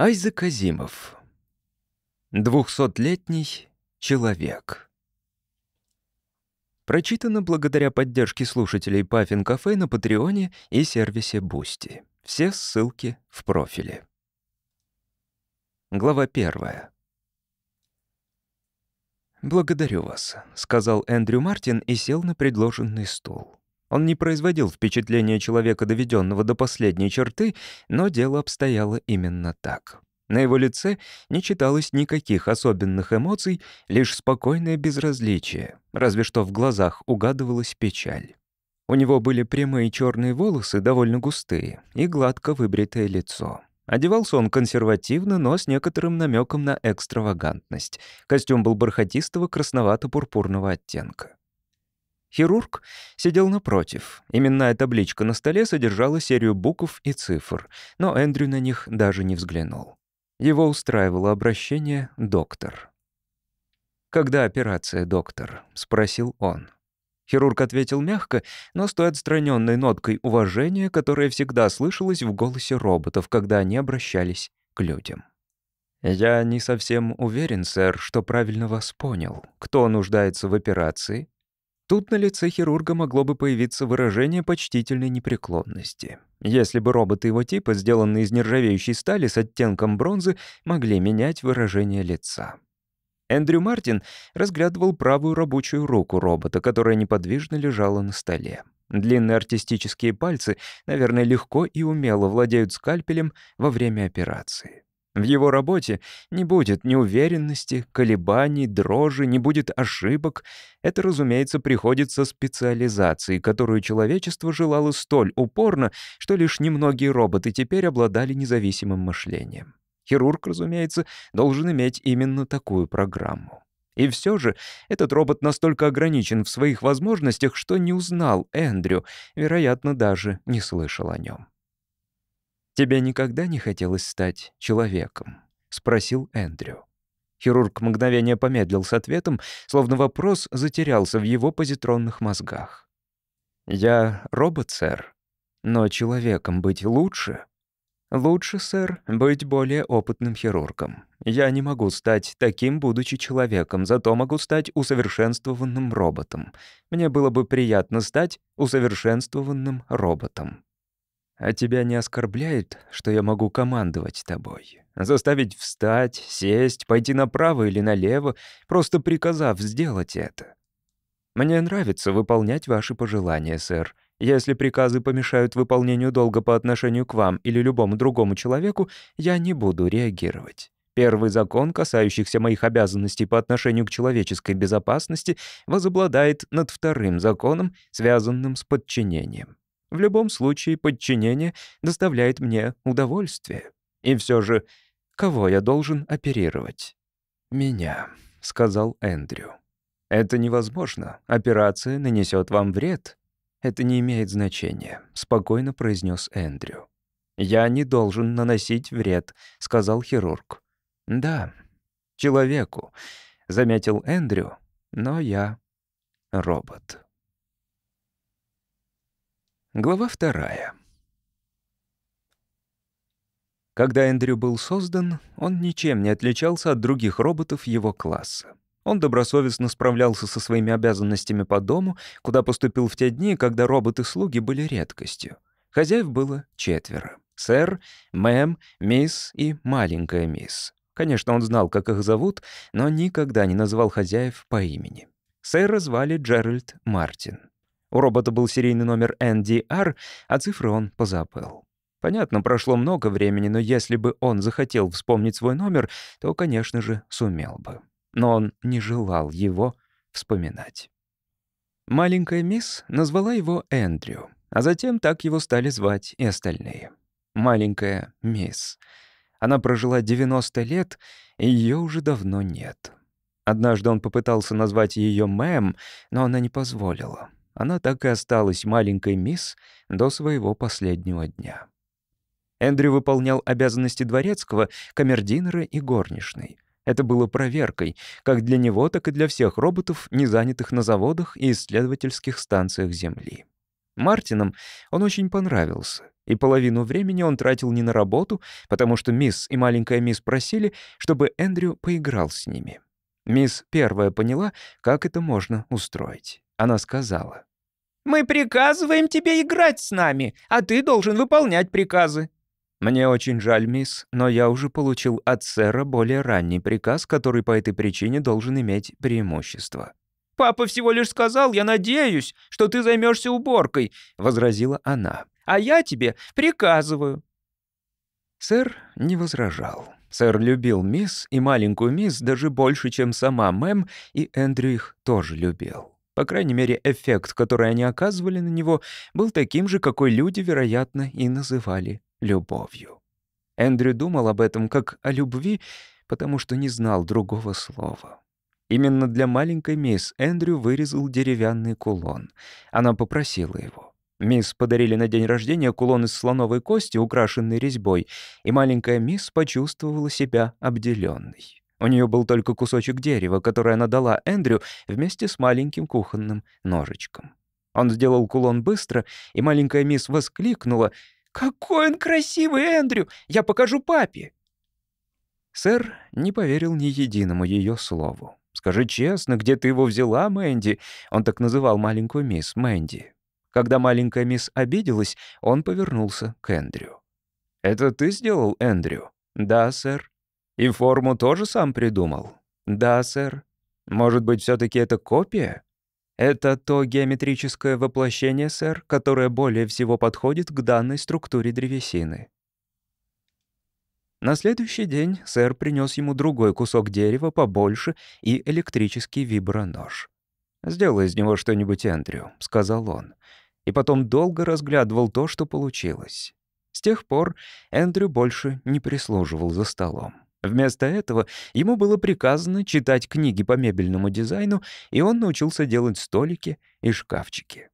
Айза Казимов. Двухсотлетний человек. Прочитано благодаря поддержке слушателей Паффин Кафе на Патреоне и сервисе Бусти. Все ссылки в профиле. Глава первая. «Благодарю вас», — сказал Эндрю Мартин и сел на предложенный стул. Он не производил впечатления человека, доведенного до последней черты, но дело обстояло именно так. На его лице не читалось никаких особенных эмоций, лишь спокойное безразличие, разве что в глазах угадывалась печаль. У него были прямые черные волосы, довольно густые, и гладко выбритое лицо. Одевался он консервативно, но с некоторым намеком на экстравагантность. Костюм был бархатистого красновато-пурпурного оттенка. Хирург сидел напротив. Именная табличка на столе содержала серию букв и цифр, но Эндрю на них даже не взглянул. Его устраивало обращение «доктор». «Когда операция, доктор?» — спросил он. Хирург ответил мягко, но с той отстраненной ноткой уважения, которая всегда слышалась в голосе роботов, когда они обращались к людям. «Я не совсем уверен, сэр, что правильно вас понял. Кто нуждается в операции, Тут на лице хирурга могло бы появиться выражение почтительной непреклонности. Если бы роботы его типа, сделанные из нержавеющей стали с оттенком бронзы, могли менять выражение лица. Эндрю Мартин разглядывал правую рабочую руку робота, которая неподвижно лежала на столе. Длинные артистические пальцы, наверное, легко и умело владеют скальпелем во время операции. В его работе не будет неуверенности, колебаний, дрожи, не будет ошибок. Это, разумеется, приходит со специализацией, которую человечество желало столь упорно, что лишь немногие роботы теперь обладали независимым мышлением. Хирург, разумеется, должен иметь именно такую программу. И все же этот робот настолько ограничен в своих возможностях, что не узнал Эндрю, вероятно, даже не слышал о нем. «Тебе никогда не хотелось стать человеком?» — спросил Эндрю. Хирург мгновение помедлил с ответом, словно вопрос затерялся в его позитронных мозгах. «Я робот, сэр. Но человеком быть лучше?» «Лучше, сэр, быть более опытным хирургом. Я не могу стать таким, будучи человеком, зато могу стать усовершенствованным роботом. Мне было бы приятно стать усовершенствованным роботом». А тебя не оскорбляет, что я могу командовать тобой? Заставить встать, сесть, пойти направо или налево, просто приказав сделать это? Мне нравится выполнять ваши пожелания, сэр. Если приказы помешают выполнению долга по отношению к вам или любому другому человеку, я не буду реагировать. Первый закон, касающийся моих обязанностей по отношению к человеческой безопасности, возобладает над вторым законом, связанным с подчинением. В любом случае, подчинение доставляет мне удовольствие. И все же, кого я должен оперировать? Меня, сказал Эндрю. Это невозможно. Операция нанесет вам вред. Это не имеет значения, спокойно произнес Эндрю. Я не должен наносить вред, сказал хирург. Да, человеку, заметил Эндрю, но я робот. Глава вторая. Когда Эндрю был создан, он ничем не отличался от других роботов его класса. Он добросовестно справлялся со своими обязанностями по дому, куда поступил в те дни, когда роботы-слуги были редкостью. Хозяев было четверо. Сэр, мэм, мисс и маленькая мисс. Конечно, он знал, как их зовут, но никогда не называл хозяев по имени. Сэра звали Джеральд Мартин. У робота был серийный номер NDR, а цифры он позабыл. Понятно, прошло много времени, но если бы он захотел вспомнить свой номер, то, конечно же, сумел бы. Но он не желал его вспоминать. Маленькая мисс назвала его Эндрю, а затем так его стали звать и остальные. Маленькая мисс. Она прожила 90 лет, и её уже давно нет. Однажды он попытался назвать её мэм, но она не позволила она так и осталась маленькой мисс до своего последнего дня. Эндрю выполнял обязанности дворецкого, камердинера и горничной. Это было проверкой, как для него, так и для всех роботов, не занятых на заводах и исследовательских станциях Земли. Мартинам он очень понравился, и половину времени он тратил не на работу, потому что мисс и маленькая мисс просили, чтобы Эндрю поиграл с ними. Мисс первая поняла, как это можно устроить. Она сказала, мы приказываем тебе играть с нами, а ты должен выполнять приказы». «Мне очень жаль, мисс, но я уже получил от сэра более ранний приказ, который по этой причине должен иметь преимущество». «Папа всего лишь сказал, я надеюсь, что ты займешься уборкой», — возразила она. «А я тебе приказываю». Сэр не возражал. Сэр любил мисс и маленькую мисс даже больше, чем сама мэм, и Эндрю их тоже любил. По крайней мере, эффект, который они оказывали на него, был таким же, какой люди, вероятно, и называли любовью. Эндрю думал об этом как о любви, потому что не знал другого слова. Именно для маленькой мисс Эндрю вырезал деревянный кулон. Она попросила его. Мисс подарили на день рождения кулон из слоновой кости, украшенный резьбой, и маленькая мисс почувствовала себя обделенной. У нее был только кусочек дерева, который она дала Эндрю вместе с маленьким кухонным ножичком. Он сделал кулон быстро, и маленькая мисс воскликнула «Какой он красивый, Эндрю! Я покажу папе!» Сэр не поверил ни единому ее слову. «Скажи честно, где ты его взяла, Мэнди?» Он так называл маленькую мисс Мэнди. Когда маленькая мисс обиделась, он повернулся к Эндрю. «Это ты сделал, Эндрю?» «Да, сэр». И форму тоже сам придумал? Да, сэр. Может быть, все таки это копия? Это то геометрическое воплощение, сэр, которое более всего подходит к данной структуре древесины. На следующий день сэр принес ему другой кусок дерева побольше и электрический вибронож. «Сделай из него что-нибудь, Эндрю», — сказал он. И потом долго разглядывал то, что получилось. С тех пор Эндрю больше не прислуживал за столом. Вместо этого ему было приказано читать книги по мебельному дизайну, и он научился делать столики и шкафчики.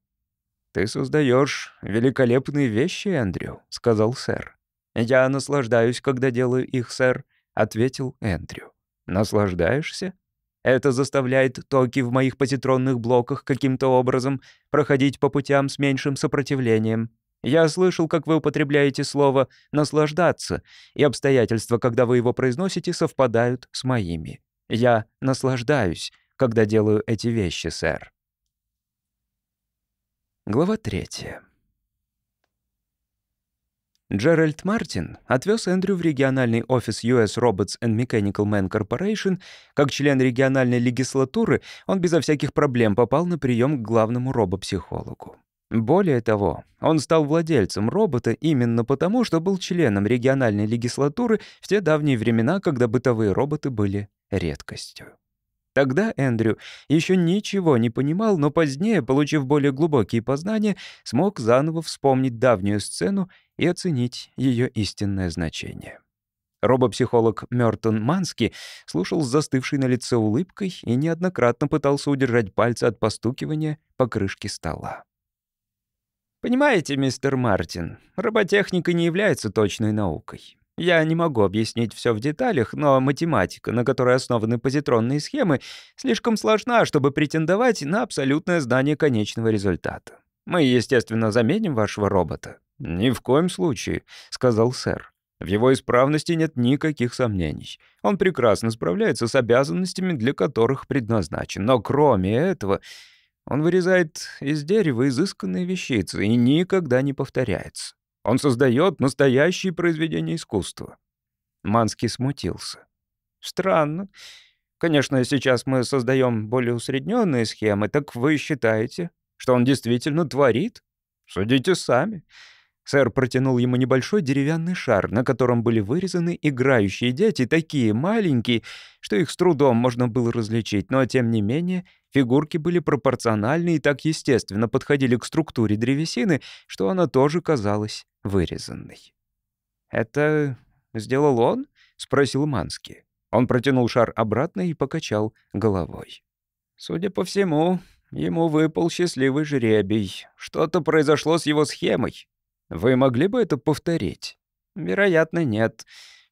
«Ты создаешь великолепные вещи, Эндрю», — сказал сэр. «Я наслаждаюсь, когда делаю их, сэр», — ответил Эндрю. «Наслаждаешься?» Это заставляет токи в моих позитронных блоках каким-то образом проходить по путям с меньшим сопротивлением. Я слышал, как вы употребляете слово «наслаждаться», и обстоятельства, когда вы его произносите, совпадают с моими. Я наслаждаюсь, когда делаю эти вещи, сэр. Глава третья. Джеральд Мартин отвез Эндрю в региональный офис US Robots and Mechanical Man Corporation. Как член региональной легислатуры он безо всяких проблем попал на прием к главному робопсихологу. Более того, он стал владельцем робота именно потому, что был членом региональной легислатуры в те давние времена, когда бытовые роботы были редкостью. Тогда Эндрю еще ничего не понимал, но позднее, получив более глубокие познания, смог заново вспомнить давнюю сцену и оценить ее истинное значение. Робопсихолог Мёртон Мански слушал с застывшей на лице улыбкой и неоднократно пытался удержать пальцы от постукивания по крышке стола. Понимаете, мистер Мартин, роботехника не является точной наукой. Я не могу объяснить все в деталях, но математика, на которой основаны позитронные схемы, слишком сложна, чтобы претендовать на абсолютное знание конечного результата. Мы, естественно, заменим вашего робота. Ни в коем случае, сказал сэр. В его исправности нет никаких сомнений. Он прекрасно справляется с обязанностями, для которых предназначен. Но кроме этого, он вырезает из дерева изысканные вещицы и никогда не повторяется. Он создает настоящие произведения искусства». Манский смутился. «Странно. Конечно, сейчас мы создаем более усредненные схемы, так вы считаете, что он действительно творит? Судите сами. Сэр протянул ему небольшой деревянный шар, на котором были вырезаны играющие дети, такие маленькие, что их с трудом можно было различить, но тем не менее фигурки были пропорциональны и так естественно подходили к структуре древесины, что она тоже казалась вырезанной. «Это сделал он?» — спросил Мански. Он протянул шар обратно и покачал головой. «Судя по всему, ему выпал счастливый жребий. Что-то произошло с его схемой. Вы могли бы это повторить? Вероятно, нет.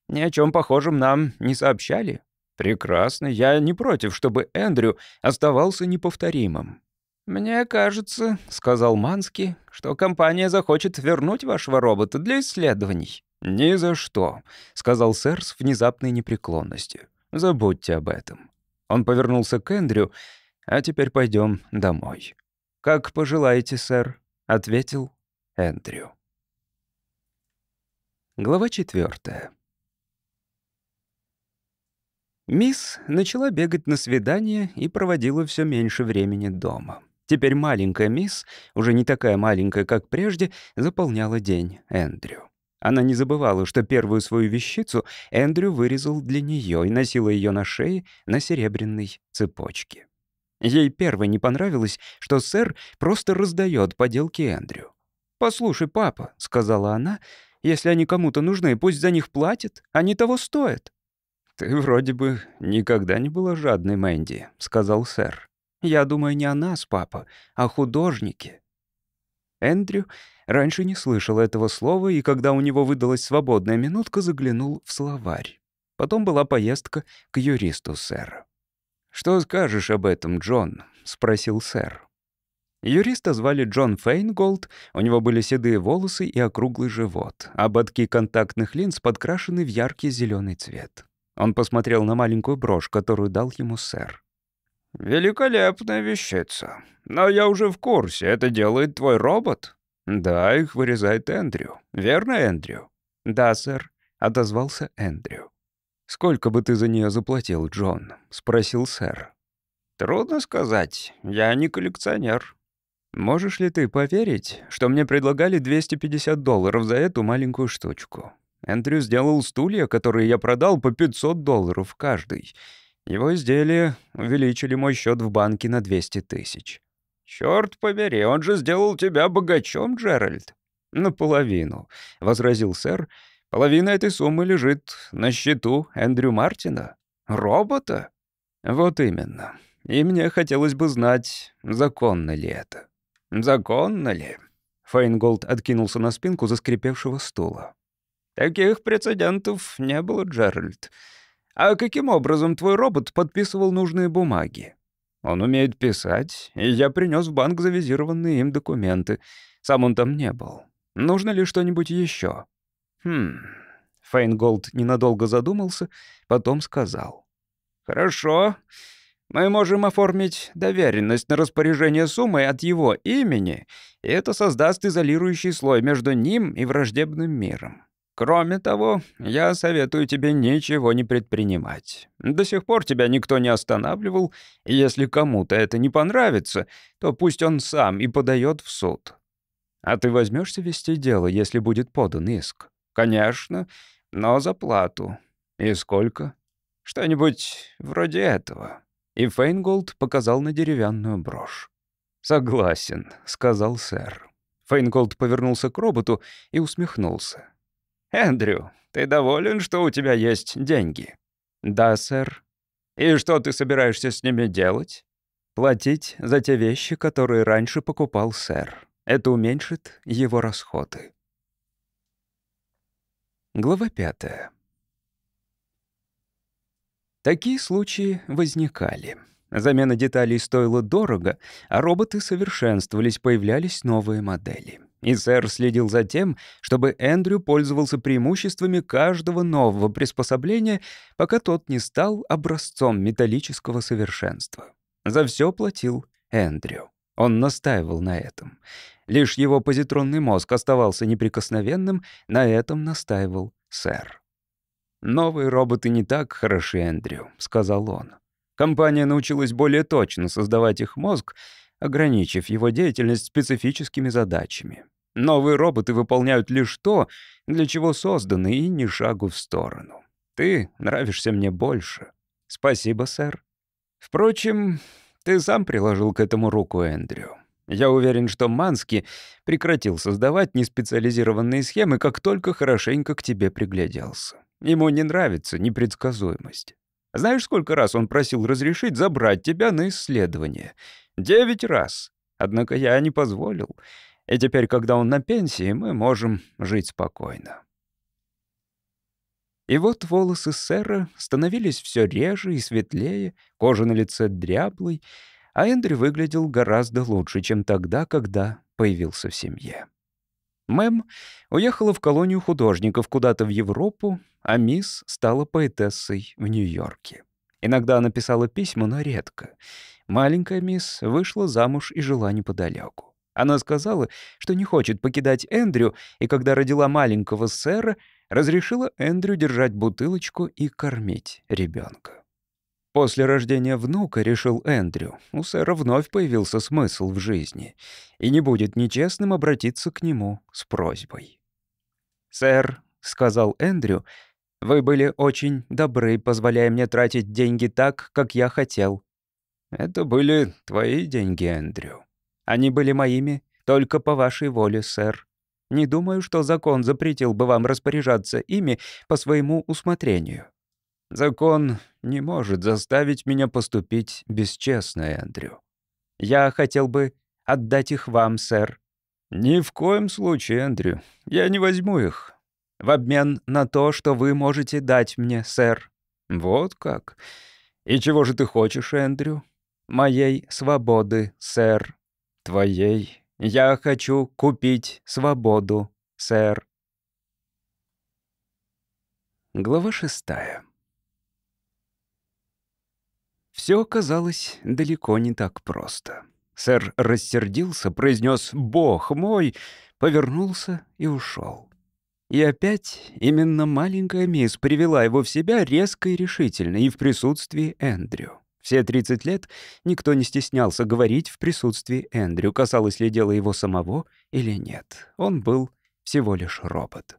Ни о чем похожем нам не сообщали. Прекрасно, я не против, чтобы Эндрю оставался неповторимым. «Мне кажется», — сказал Мански, — «что компания захочет вернуть вашего робота для исследований». «Ни за что», — сказал сэр с внезапной непреклонностью. «Забудьте об этом». Он повернулся к Эндрю. «А теперь пойдем домой». «Как пожелаете, сэр», — ответил Эндрю. Глава 4. Мисс начала бегать на свидание и проводила все меньше времени дома. Теперь маленькая мисс, уже не такая маленькая, как прежде, заполняла день Эндрю. Она не забывала, что первую свою вещицу Эндрю вырезал для нее и носила ее на шее на серебряной цепочке. Ей первой не понравилось, что сэр просто раздает поделки Эндрю. «Послушай, папа», — сказала она, — если они кому-то нужны, пусть за них платят. Они того стоят». «Ты вроде бы никогда не была жадной, Мэнди», — сказал сэр. «Я думаю не о нас, папа, а о художнике». Эндрю раньше не слышал этого слова, и когда у него выдалась свободная минутка, заглянул в словарь. Потом была поездка к юристу сэра. «Что скажешь об этом, Джон?» — спросил сэр. Юриста звали Джон Фейнголд, у него были седые волосы и округлый живот, а ободки контактных линз подкрашены в яркий зеленый цвет. Он посмотрел на маленькую брошь, которую дал ему сэр. «Великолепная вещица. Но я уже в курсе, это делает твой робот?» «Да, их вырезает Эндрю. Верно, Эндрю?» «Да, сэр», — отозвался Эндрю. «Сколько бы ты за нее заплатил, Джон?» — спросил сэр. «Трудно сказать. Я не коллекционер. Можешь ли ты поверить, что мне предлагали 250 долларов за эту маленькую штучку? Эндрю сделал стулья, которые я продал по 500 долларов каждый. Его изделия увеличили мой счет в банке на 200 тысяч. Черт побери, он же сделал тебя богачом, Джеральд!» «Наполовину», — возразил сэр. «Половина этой суммы лежит на счету Эндрю Мартина. Робота?» «Вот именно. И мне хотелось бы знать, законно ли это». Законно ли? Файнголд откинулся на спинку заскрипевшего стула. Таких прецедентов не было, Джеральд. А каким образом твой робот подписывал нужные бумаги? Он умеет писать, и я принёс в банк завизированные им документы. Сам он там не был. Нужно ли что-нибудь ещё? Хм. Фейнголд ненадолго задумался, потом сказал. Хорошо. Мы можем оформить доверенность на распоряжение суммы от его имени, и это создаст изолирующий слой между ним и враждебным миром. Кроме того, я советую тебе ничего не предпринимать. До сих пор тебя никто не останавливал, и если кому-то это не понравится, то пусть он сам и подает в суд. А ты возьмешься вести дело, если будет подан иск? Конечно, но за плату. И сколько? Что-нибудь вроде этого. И Фейнголд показал на деревянную брошь. «Согласен», — сказал сэр. Фейнголд повернулся к роботу и усмехнулся. «Эндрю, ты доволен, что у тебя есть деньги?» «Да, сэр». «И что ты собираешься с ними делать?» «Платить за те вещи, которые раньше покупал сэр. Это уменьшит его расходы». Глава пятая. Такие случаи возникали. Замена деталей стоила дорого, а роботы совершенствовались, появлялись новые модели. И сэр следил за тем, чтобы Эндрю пользовался преимуществами каждого нового приспособления, пока тот не стал образцом металлического совершенства. За все платил Эндрю. Он настаивал на этом. Лишь его позитронный мозг оставался неприкосновенным, на этом настаивал сэр. «Новые роботы не так хороши, Эндрю», — сказал он. «Компания научилась более точно создавать их мозг, ограничив его деятельность специфическими задачами. Новые роботы выполняют лишь то, для чего созданы, и ни шагу в сторону. Ты нравишься мне больше. Спасибо, сэр. Впрочем, ты сам приложил к этому руку, Эндрю. Я уверен, что Мански прекратил создавать неспециализированные схемы, как только хорошенько к тебе пригляделся. Ему не нравится непредсказуемость. Знаешь, сколько раз он просил разрешить забрать тебя на исследование? Девять раз. Однако я не позволил. И теперь, когда он на пенсии, мы можем жить спокойно. И вот волосы сэра становились все реже и светлее, кожа на лице дряблой, а Эндрю выглядел гораздо лучше, чем тогда, когда появился в семье. Мэм уехала в колонию художников куда-то в Европу, а мисс стала поэтессой в Нью-Йорке. Иногда она писала письма, но редко. Маленькая мисс вышла замуж и жила неподалеку. Она сказала, что не хочет покидать Эндрю, и когда родила маленького сэра, разрешила Эндрю держать бутылочку и кормить ребенка. После рождения внука, решил Эндрю, у сэра вновь появился смысл в жизни, и не будет нечестным обратиться к нему с просьбой. «Сэр», — сказал Эндрю, — «вы были очень добры, позволяя мне тратить деньги так, как я хотел». «Это были твои деньги, Эндрю». «Они были моими, только по вашей воле, сэр. Не думаю, что закон запретил бы вам распоряжаться ими по своему усмотрению». Закон не может заставить меня поступить бесчестно, Эндрю. Я хотел бы отдать их вам, сэр». «Ни в коем случае, Эндрю. Я не возьму их. В обмен на то, что вы можете дать мне, сэр». «Вот как? И чего же ты хочешь, Эндрю?» «Моей свободы, сэр». «Твоей? Я хочу купить свободу, сэр». Глава шестая. Все оказалось далеко не так просто. Сэр рассердился, произнес «Бог мой!», повернулся и ушел. И опять именно маленькая мисс привела его в себя резко и решительно, и в присутствии Эндрю. Все 30 лет никто не стеснялся говорить в присутствии Эндрю, касалось ли дело его самого или нет. Он был всего лишь робот.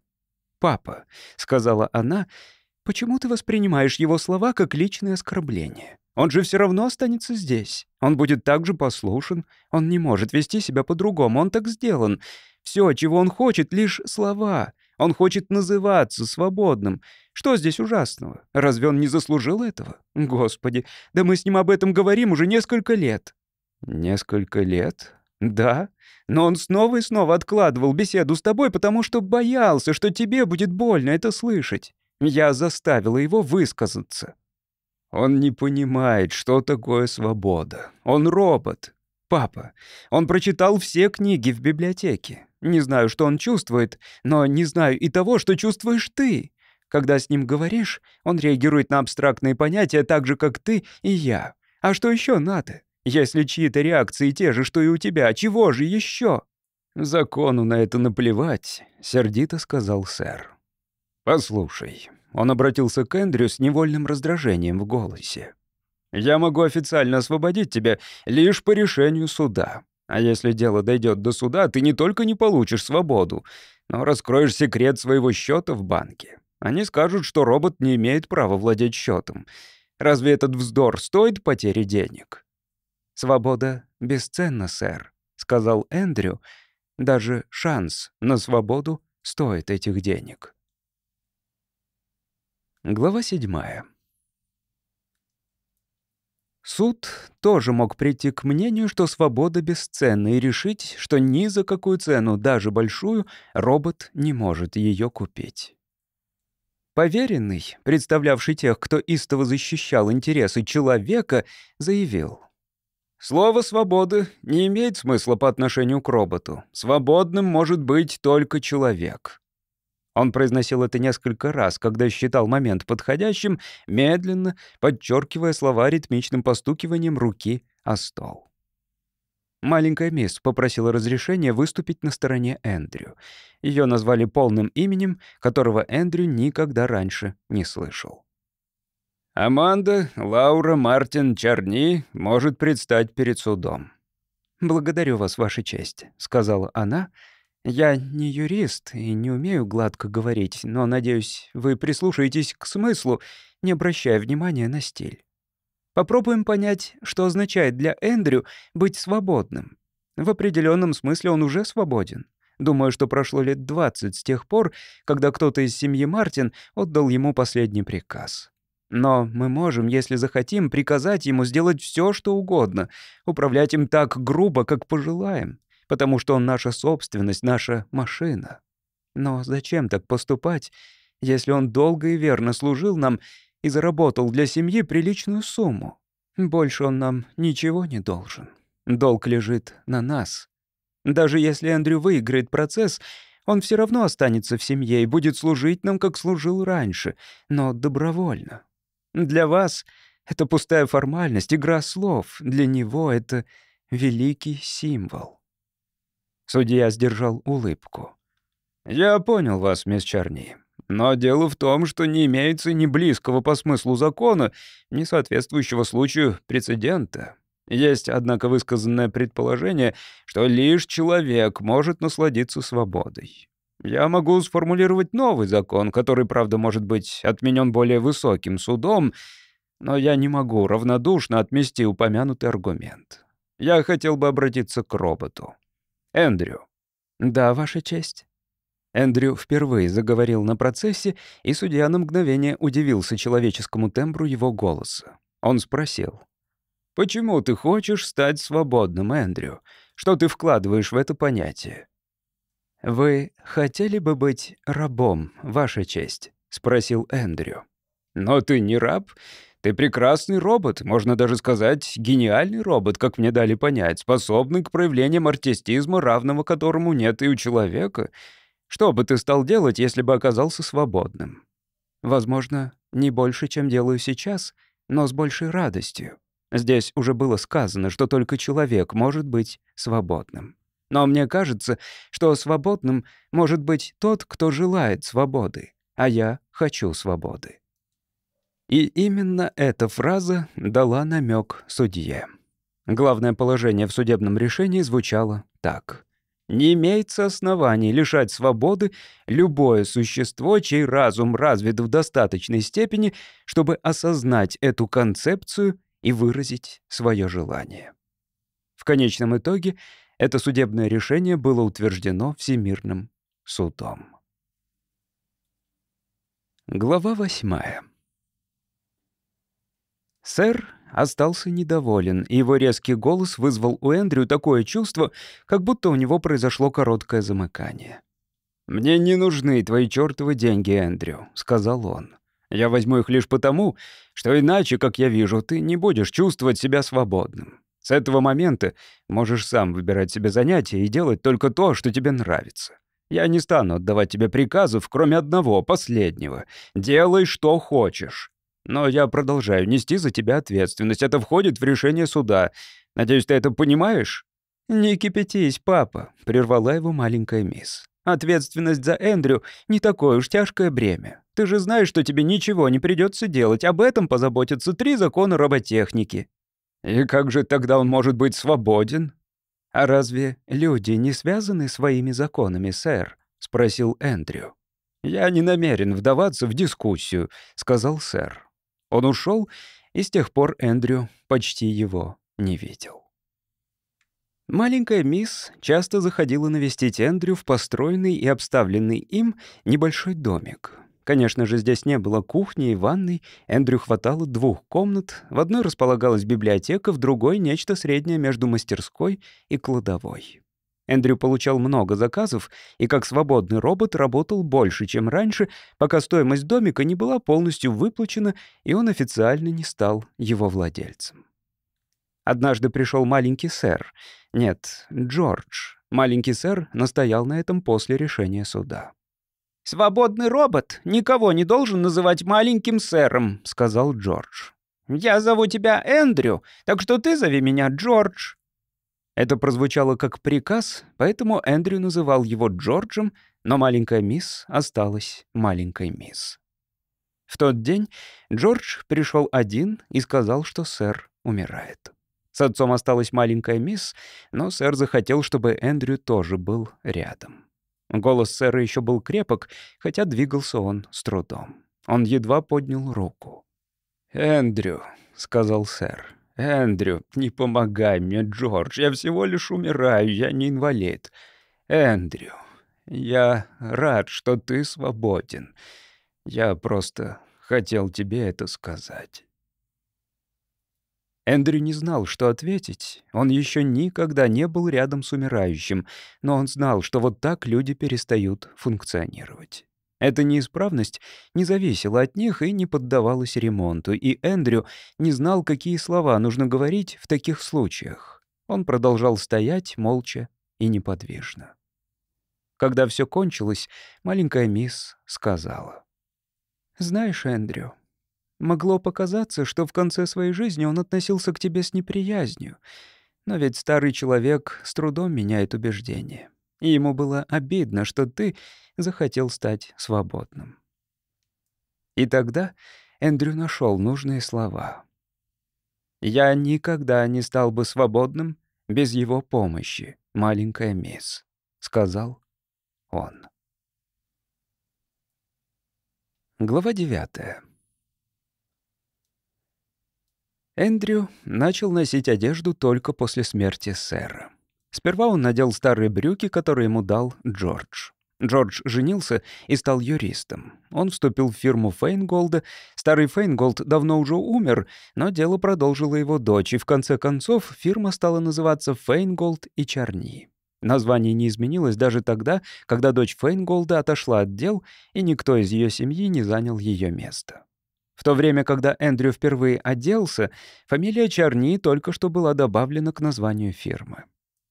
«Папа», — сказала она, — «почему ты воспринимаешь его слова как личное оскорбление? Он же все равно останется здесь. Он будет так же послушен. Он не может вести себя по-другому. Он так сделан. Все, чего он хочет, — лишь слова. Он хочет называться свободным. Что здесь ужасного? Разве он не заслужил этого? Господи, да мы с ним об этом говорим уже несколько лет». «Несколько лет?» «Да, но он снова и снова откладывал беседу с тобой, потому что боялся, что тебе будет больно это слышать. Я заставила его высказаться». Он не понимает, что такое свобода. Он робот. Папа. Он прочитал все книги в библиотеке. Не знаю, что он чувствует, но не знаю и того, что чувствуешь ты. Когда с ним говоришь, он реагирует на абстрактные понятия так же, как ты и я. А что еще надо? Если чьи-то реакции те же, что и у тебя, чего же еще? «Закону на это наплевать», — сердито сказал сэр. «Послушай, он обратился к Эндрю с невольным раздражением в голосе. «Я могу официально освободить тебя лишь по решению суда. А если дело дойдет до суда, ты не только не получишь свободу, но раскроешь секрет своего счета в банке. Они скажут, что робот не имеет права владеть счетом. Разве этот вздор стоит потери денег?» «Свобода бесценна, сэр», — сказал Эндрю. «Даже шанс на свободу стоит этих денег». Глава 7. Суд тоже мог прийти к мнению, что свобода бесценна, и решить, что ни за какую цену, даже большую, робот не может ее купить. Поверенный, представлявший тех, кто истово защищал интересы человека, заявил. «Слово «свобода» не имеет смысла по отношению к роботу. Свободным может быть только человек». Он произносил это несколько раз, когда считал момент подходящим, медленно, подчеркивая слова ритмичным постукиванием руки о стол. Маленькая мисс попросила разрешения выступить на стороне Эндрю. Ее назвали полным именем, которого Эндрю никогда раньше не слышал. «Аманда Лаура Мартин Чарни может предстать перед судом». «Благодарю вас, Ваша честь», — сказала она, — я не юрист и не умею гладко говорить, но, надеюсь, вы прислушаетесь к смыслу, не обращая внимания на стиль. Попробуем понять, что означает для Эндрю быть свободным. В определенном смысле он уже свободен. Думаю, что прошло лет 20 с тех пор, когда кто-то из семьи Мартин отдал ему последний приказ. Но мы можем, если захотим, приказать ему сделать все, что угодно, управлять им так грубо, как пожелаем потому что он наша собственность, наша машина. Но зачем так поступать, если он долго и верно служил нам и заработал для семьи приличную сумму? Больше он нам ничего не должен. Долг лежит на нас. Даже если Эндрю выиграет процесс, он все равно останется в семье и будет служить нам, как служил раньше, но добровольно. Для вас это пустая формальность, игра слов. Для него это великий символ. Судья сдержал улыбку. «Я понял вас, мисс Чарни. Но дело в том, что не имеется ни близкого по смыслу закона, ни соответствующего случаю прецедента. Есть, однако, высказанное предположение, что лишь человек может насладиться свободой. Я могу сформулировать новый закон, который, правда, может быть отменен более высоким судом, но я не могу равнодушно отмести упомянутый аргумент. Я хотел бы обратиться к роботу. Эндрю». «Да, Ваша честь». Эндрю впервые заговорил на процессе, и судья на мгновение удивился человеческому тембру его голоса. Он спросил. «Почему ты хочешь стать свободным, Эндрю? Что ты вкладываешь в это понятие?» «Вы хотели бы быть рабом, Ваша честь?» — спросил Эндрю. «Но ты не раб. Ты прекрасный робот, можно даже сказать, гениальный робот, как мне дали понять, способный к проявлениям артистизма, равного которому нет и у человека. Что бы ты стал делать, если бы оказался свободным? Возможно, не больше, чем делаю сейчас, но с большей радостью. Здесь уже было сказано, что только человек может быть свободным. Но мне кажется, что свободным может быть тот, кто желает свободы, а я хочу свободы. И именно эта фраза дала намек судье. Главное положение в судебном решении звучало так. «Не имеется оснований лишать свободы любое существо, чей разум развит в достаточной степени, чтобы осознать эту концепцию и выразить свое желание». В конечном итоге это судебное решение было утверждено Всемирным судом. Глава восьмая. Сэр остался недоволен, и его резкий голос вызвал у Эндрю такое чувство, как будто у него произошло короткое замыкание. «Мне не нужны твои чёртовы деньги, Эндрю», — сказал он. «Я возьму их лишь потому, что иначе, как я вижу, ты не будешь чувствовать себя свободным. С этого момента можешь сам выбирать себе занятия и делать только то, что тебе нравится. Я не стану отдавать тебе приказов, кроме одного, последнего. Делай, что хочешь. Но я продолжаю нести за тебя ответственность. Это входит в решение суда. Надеюсь, ты это понимаешь?» «Не кипятись, папа», — прервала его маленькая мисс. «Ответственность за Эндрю — не такое уж тяжкое бремя. Ты же знаешь, что тебе ничего не придется делать. Об этом позаботятся три закона роботехники». «И как же тогда он может быть свободен?» «А разве люди не связаны своими законами, сэр?» — спросил Эндрю. «Я не намерен вдаваться в дискуссию», — сказал сэр. Он ушел, и с тех пор Эндрю почти его не видел. Маленькая мисс часто заходила навестить Эндрю в построенный и обставленный им небольшой домик. Конечно же, здесь не было кухни и ванной, Эндрю хватало двух комнат, в одной располагалась библиотека, в другой — нечто среднее между мастерской и кладовой. Эндрю получал много заказов и как свободный робот работал больше, чем раньше, пока стоимость домика не была полностью выплачена, и он официально не стал его владельцем. Однажды пришел маленький сэр. Нет, Джордж. Маленький сэр настоял на этом после решения суда. «Свободный робот никого не должен называть маленьким сэром», — сказал Джордж. «Я зову тебя Эндрю, так что ты зови меня Джордж». Это прозвучало как приказ, поэтому Эндрю называл его Джорджем, но маленькая мисс осталась маленькой мисс. В тот день Джордж пришел один и сказал, что сэр умирает. С отцом осталась маленькая мисс, но сэр захотел, чтобы Эндрю тоже был рядом. Голос сэра еще был крепок, хотя двигался он с трудом. Он едва поднял руку. «Эндрю», — сказал сэр, «Эндрю, не помогай мне, Джордж, я всего лишь умираю, я не инвалид. Эндрю, я рад, что ты свободен. Я просто хотел тебе это сказать». Эндрю не знал, что ответить. Он еще никогда не был рядом с умирающим, но он знал, что вот так люди перестают функционировать. Эта неисправность не зависела от них и не поддавалась ремонту, и Эндрю не знал, какие слова нужно говорить в таких случаях. Он продолжал стоять молча и неподвижно. Когда все кончилось, маленькая мисс сказала. «Знаешь, Эндрю, могло показаться, что в конце своей жизни он относился к тебе с неприязнью, но ведь старый человек с трудом меняет убеждения. И ему было обидно, что ты захотел стать свободным. И тогда Эндрю нашел нужные слова. «Я никогда не стал бы свободным без его помощи, маленькая мисс», — сказал он. Глава 9 Эндрю начал носить одежду только после смерти сэра. Сперва он надел старые брюки, которые ему дал Джордж. Джордж женился и стал юристом. Он вступил в фирму Фейнголда. Старый Фейнголд давно уже умер, но дело продолжила его дочь, и в конце концов фирма стала называться Фейнголд и Чарни. Название не изменилось даже тогда, когда дочь Фейнголда отошла от дел, и никто из ее семьи не занял ее место. В то время, когда Эндрю впервые оделся, фамилия Чарни только что была добавлена к названию фирмы.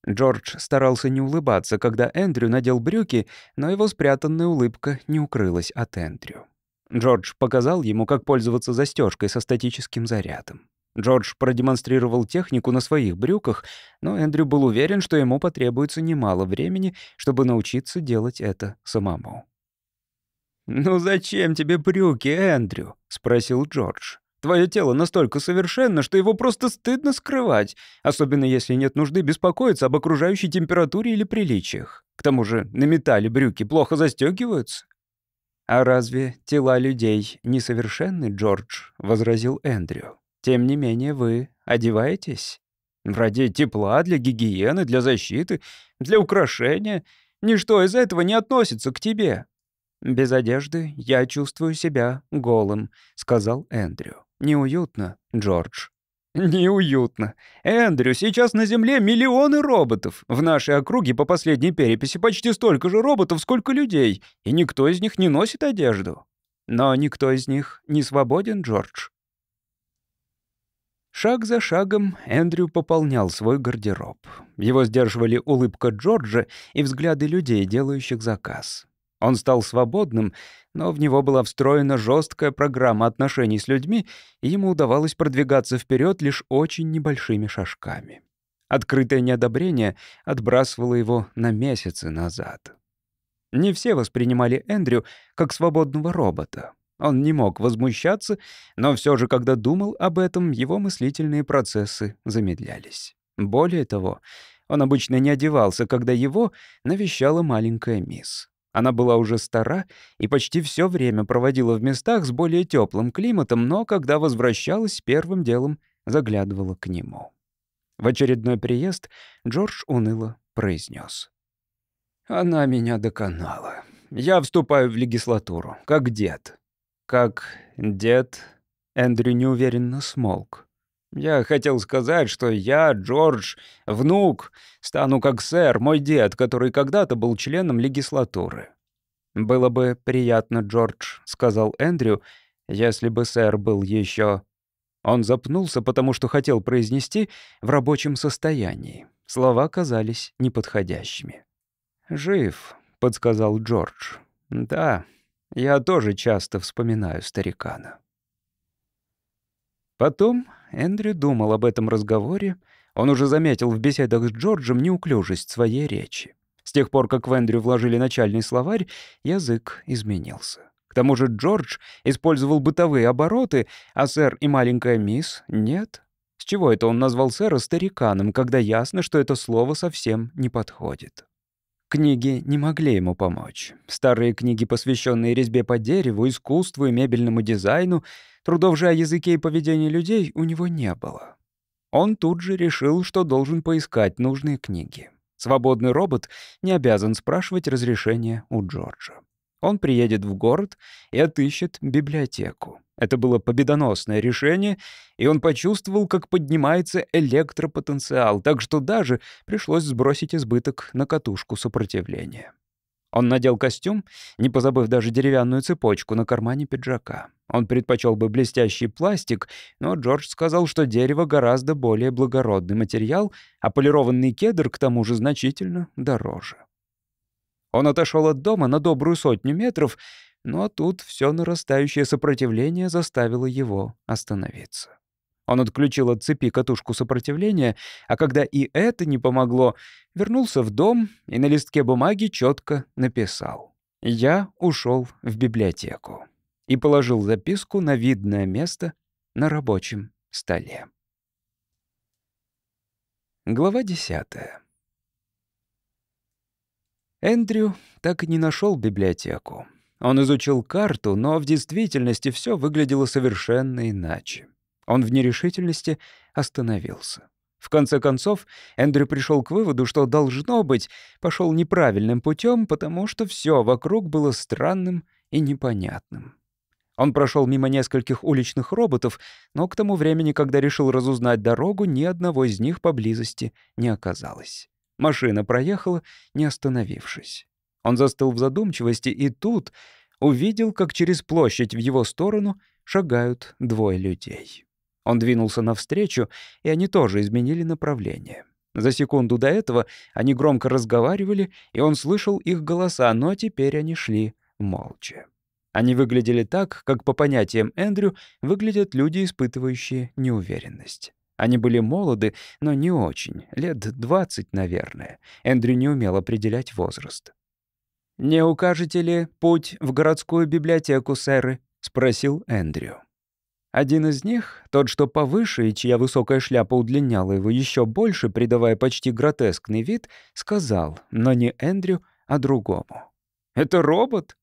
Джордж старался не улыбаться, когда Эндрю надел брюки, но его спрятанная улыбка не укрылась от Эндрю. Джордж показал ему, как пользоваться застежкой со статическим зарядом. Джордж продемонстрировал технику на своих брюках, но Эндрю был уверен, что ему потребуется немало времени, чтобы научиться делать это самому. «Ну зачем тебе брюки, Эндрю?» — спросил Джордж. Твое тело настолько совершенно, что его просто стыдно скрывать, особенно если нет нужды беспокоиться об окружающей температуре или приличиях. К тому же на металле брюки плохо застегиваются. «А разве тела людей несовершенны, Джордж?» — возразил Эндрю. «Тем не менее вы одеваетесь. Ради тепла, для гигиены, для защиты, для украшения. Ничто из этого не относится к тебе. Без одежды я чувствую себя голым», — сказал Эндрю. «Неуютно, Джордж». «Неуютно. Эндрю, сейчас на Земле миллионы роботов. В нашей округе по последней переписи почти столько же роботов, сколько людей, и никто из них не носит одежду. Но никто из них не свободен, Джордж». Шаг за шагом Эндрю пополнял свой гардероб. Его сдерживали улыбка Джорджа и взгляды людей, делающих заказ. Он стал свободным, но в него была встроена жесткая программа отношений с людьми, и ему удавалось продвигаться вперед лишь очень небольшими шажками. Открытое неодобрение отбрасывало его на месяцы назад. Не все воспринимали Эндрю как свободного робота. Он не мог возмущаться, но все же, когда думал об этом, его мыслительные процессы замедлялись. Более того, он обычно не одевался, когда его навещала маленькая мисс. Она была уже стара и почти все время проводила в местах с более теплым климатом, но когда возвращалась, первым делом заглядывала к нему. В очередной приезд Джордж уныло произнес: «Она меня доконала. Я вступаю в легислатуру, как дед». «Как дед?» Эндрю неуверенно смолк. Я хотел сказать, что я, Джордж, внук, стану как сэр, мой дед, который когда-то был членом легислатуры. «Было бы приятно, Джордж», — сказал Эндрю, — «если бы сэр был еще...» Он запнулся, потому что хотел произнести «в рабочем состоянии». Слова казались неподходящими. «Жив», — подсказал Джордж. «Да, я тоже часто вспоминаю старикана». Потом Эндрю думал об этом разговоре. Он уже заметил в беседах с Джорджем неуклюжесть своей речи. С тех пор, как в Эндрю вложили начальный словарь, язык изменился. К тому же Джордж использовал бытовые обороты, а сэр и маленькая мисс — нет. С чего это он назвал сэра стариканом, когда ясно, что это слово совсем не подходит? Книги не могли ему помочь. Старые книги, посвященные резьбе по дереву, искусству и мебельному дизайну, трудов же о языке и поведении людей у него не было. Он тут же решил, что должен поискать нужные книги. Свободный робот не обязан спрашивать разрешения у Джорджа. Он приедет в город и отыщет библиотеку. Это было победоносное решение, и он почувствовал, как поднимается электропотенциал, так что даже пришлось сбросить избыток на катушку сопротивления. Он надел костюм, не позабыв даже деревянную цепочку на кармане пиджака. Он предпочел бы блестящий пластик, но Джордж сказал, что дерево гораздо более благородный материал, а полированный кедр к тому же значительно дороже. Он отошел от дома на добрую сотню метров, но тут все нарастающее сопротивление заставило его остановиться. Он отключил от цепи катушку сопротивления, а когда и это не помогло, вернулся в дом и на листке бумаги четко написал. «Я ушел в библиотеку» и положил записку на видное место на рабочем столе. Глава 10. Эндрю так и не нашел библиотеку. Он изучил карту, но в действительности все выглядело совершенно иначе. Он в нерешительности остановился. В конце концов, Эндрю пришел к выводу, что, должно быть, пошел неправильным путем, потому что все вокруг было странным и непонятным. Он прошел мимо нескольких уличных роботов, но к тому времени, когда решил разузнать дорогу, ни одного из них поблизости не оказалось. Машина проехала, не остановившись. Он застыл в задумчивости и тут увидел, как через площадь в его сторону шагают двое людей. Он двинулся навстречу, и они тоже изменили направление. За секунду до этого они громко разговаривали, и он слышал их голоса, но теперь они шли молча. Они выглядели так, как по понятиям Эндрю выглядят люди, испытывающие неуверенность. Они были молоды, но не очень, лет 20, наверное. Эндрю не умел определять возраст. «Не укажете ли путь в городскую библиотеку, сэры?» — спросил Эндрю. Один из них, тот, что повыше и чья высокая шляпа удлиняла его еще больше, придавая почти гротескный вид, сказал, но не Эндрю, а другому. «Это робот?»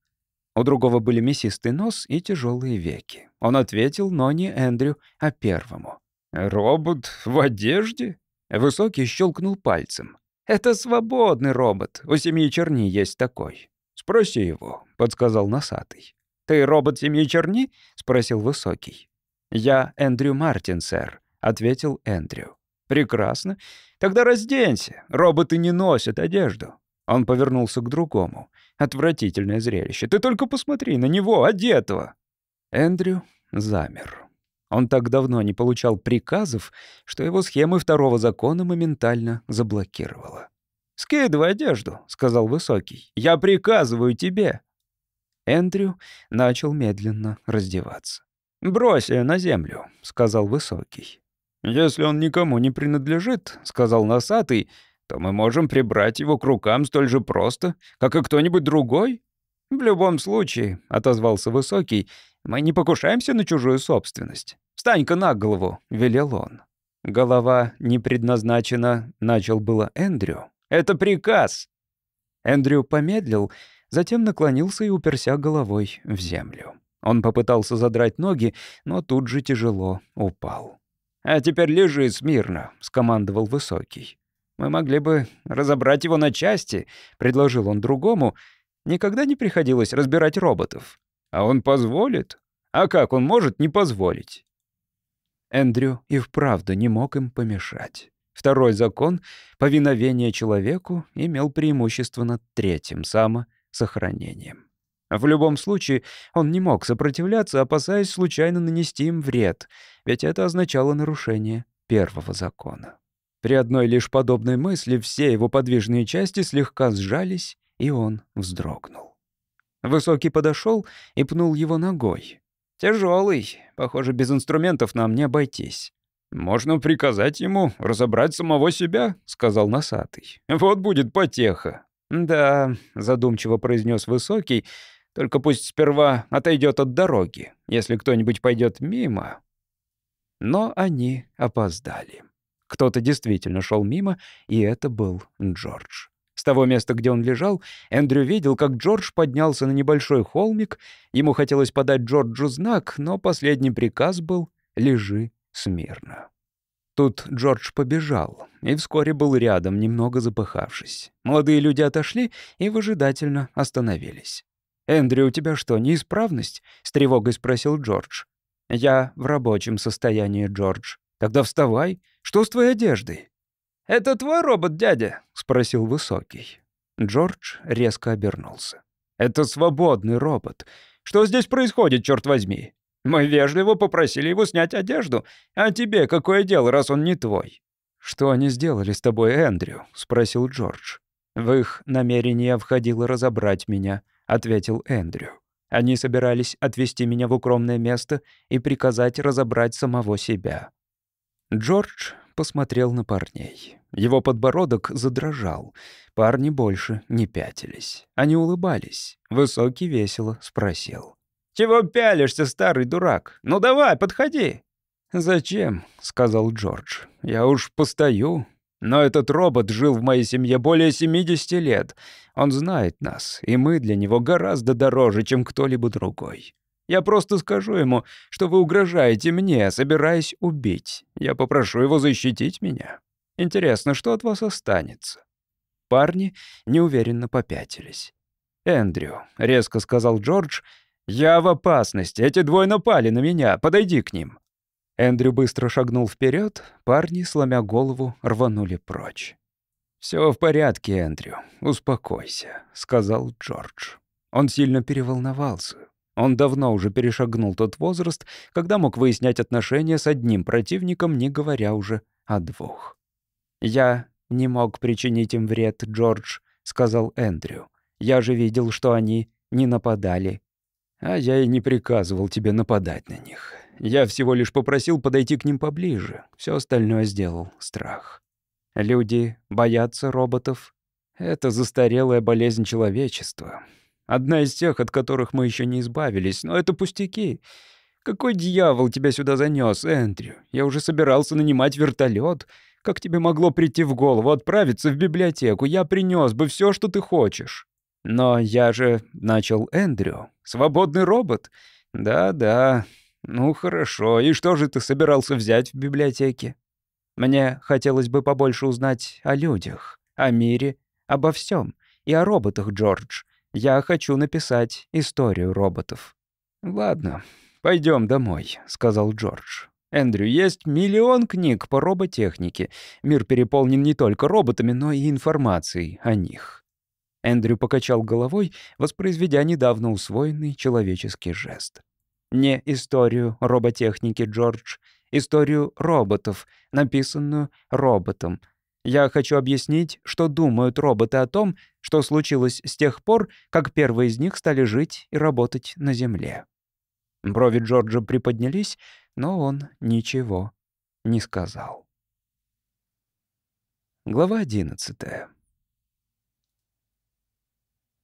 У другого были мясистый нос и тяжелые веки. Он ответил, но не Эндрю, а первому. «Робот в одежде?» Высокий щелкнул пальцем. «Это свободный робот. У семьи Черни есть такой». «Спроси его», — подсказал носатый. «Ты робот семьи Черни?» — спросил высокий. «Я Эндрю Мартин, сэр», — ответил Эндрю. «Прекрасно. Тогда разденься. Роботы не носят одежду». Он повернулся к другому. «Отвратительное зрелище. Ты только посмотри на него, одетого». Эндрю замер. Он так давно не получал приказов, что его схемы второго закона моментально заблокировала. «Скидывай одежду», — сказал Высокий. «Я приказываю тебе». Эндрю начал медленно раздеваться. «Брось ее на землю», — сказал Высокий. «Если он никому не принадлежит», — сказал Носатый, «то мы можем прибрать его к рукам столь же просто, как и кто-нибудь другой». «В любом случае», — отозвался Высокий, — мы не покушаемся на чужую собственность. Встань-ка на голову», — велел он. «Голова не предназначена», — начал было Эндрю. «Это приказ!» Эндрю помедлил, затем наклонился и уперся головой в землю. Он попытался задрать ноги, но тут же тяжело упал. «А теперь лежи смирно», — скомандовал Высокий. «Мы могли бы разобрать его на части», — предложил он другому. «Никогда не приходилось разбирать роботов. А он позволит? А как он может не позволить? Эндрю и вправду не мог им помешать. Второй закон — повиновение человеку — имел преимущество над третьим — самосохранением. В любом случае, он не мог сопротивляться, опасаясь случайно нанести им вред, ведь это означало нарушение первого закона. При одной лишь подобной мысли все его подвижные части слегка сжались, и он вздрогнул. Высокий подошел и пнул его ногой. Тяжелый, похоже, без инструментов нам не обойтись. «Можно приказать ему разобрать самого себя», — сказал носатый. «Вот будет потеха». «Да», — задумчиво произнес высокий, — «только пусть сперва отойдет от дороги. Если кто-нибудь пойдет мимо...» Но они опоздали. Кто-то действительно шел мимо, и это был Джордж. С того места, где он лежал, Эндрю видел, как Джордж поднялся на небольшой холмик. Ему хотелось подать Джорджу знак, но последний приказ был «Лежи смирно». Тут Джордж побежал и вскоре был рядом, немного запыхавшись. Молодые люди отошли и выжидательно остановились. «Эндрю, у тебя что, неисправность?» — с тревогой спросил Джордж. «Я в рабочем состоянии, Джордж. Тогда вставай. Что с твоей одеждой?» «Это твой робот, дядя?» — спросил Высокий. Джордж резко обернулся. «Это свободный робот. Что здесь происходит, черт возьми? Мы вежливо попросили его снять одежду. А тебе какое дело, раз он не твой?» «Что они сделали с тобой, Эндрю?» — спросил Джордж. «В их намерение входило разобрать меня», — ответил Эндрю. «Они собирались отвести меня в укромное место и приказать разобрать самого себя». Джордж посмотрел на парней. Его подбородок задрожал. Парни больше не пятились. Они улыбались. Высокий весело спросил. «Чего пялишься, старый дурак? Ну давай, подходи!» «Зачем?» — сказал Джордж. «Я уж постою. Но этот робот жил в моей семье более 70 лет. Он знает нас, и мы для него гораздо дороже, чем кто-либо другой. Я просто скажу ему, что вы угрожаете мне, собираясь убить. Я попрошу его защитить меня. Интересно, что от вас останется?» Парни неуверенно попятились. «Эндрю», — резко сказал Джордж, — «я в опасности. Эти двое напали на меня. Подойди к ним». Эндрю быстро шагнул вперед, парни, сломя голову, рванули прочь. «Все в порядке, Эндрю, успокойся», — сказал Джордж. Он сильно переволновался. Он давно уже перешагнул тот возраст, когда мог выяснять отношения с одним противником, не говоря уже о двух. «Я не мог причинить им вред, Джордж», — сказал Эндрю. «Я же видел, что они не нападали». «А я и не приказывал тебе нападать на них. Я всего лишь попросил подойти к ним поближе. Все остальное сделал страх». Люди боятся роботов. Это застарелая болезнь человечества. Одна из тех, от которых мы еще не избавились, но это пустяки. Какой дьявол тебя сюда занес, Эндрю? Я уже собирался нанимать вертолет. Как тебе могло прийти в голову отправиться в библиотеку? Я принес бы все, что ты хочешь. Но я же начал Эндрю. Свободный робот. Да-да. Ну хорошо. И что же ты собирался взять в библиотеке? Мне хотелось бы побольше узнать о людях, о мире, обо всем и о роботах, Джордж. Я хочу написать историю роботов». «Ладно, пойдем домой», — сказал Джордж. «Эндрю, есть миллион книг по роботехнике. Мир переполнен не только роботами, но и информацией о них». Эндрю покачал головой, воспроизведя недавно усвоенный человеческий жест. «Не историю роботехники, Джордж, историю роботов, написанную роботом. Я хочу объяснить, что думают роботы о том, что случилось с тех пор, как первые из них стали жить и работать на Земле». Брови Джорджа приподнялись, но он ничего не сказал. Глава 11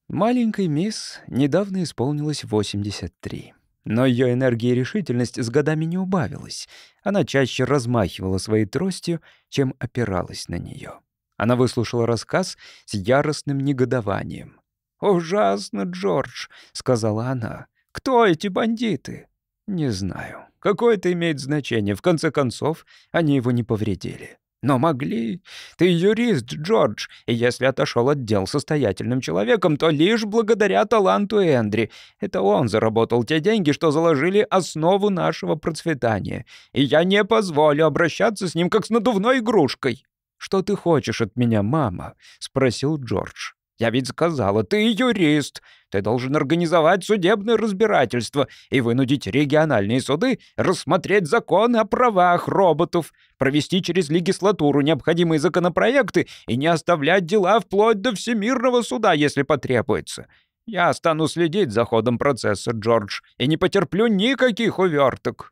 Маленькой мисс недавно исполнилось 83. Но ее энергия и решительность с годами не убавилась. Она чаще размахивала своей тростью, чем опиралась на нее. Она выслушала рассказ с яростным негодованием. «Ужасно, Джордж», — сказала она. «Кто эти бандиты?» «Не знаю. Какое это имеет значение? В конце концов, они его не повредили». Но могли. Ты юрист, Джордж, и если отошел от дел состоятельным человеком, то лишь благодаря таланту Эндри. Это он заработал те деньги, что заложили основу нашего процветания. И я не позволю обращаться с ним, как с надувной игрушкой. «Что ты хочешь от меня, мама?» — спросил Джордж. Я ведь сказала, ты юрист, ты должен организовать судебное разбирательство и вынудить региональные суды рассмотреть закон о правах роботов, провести через легислатуру необходимые законопроекты и не оставлять дела вплоть до Всемирного суда, если потребуется. Я стану следить за ходом процесса, Джордж, и не потерплю никаких уверток».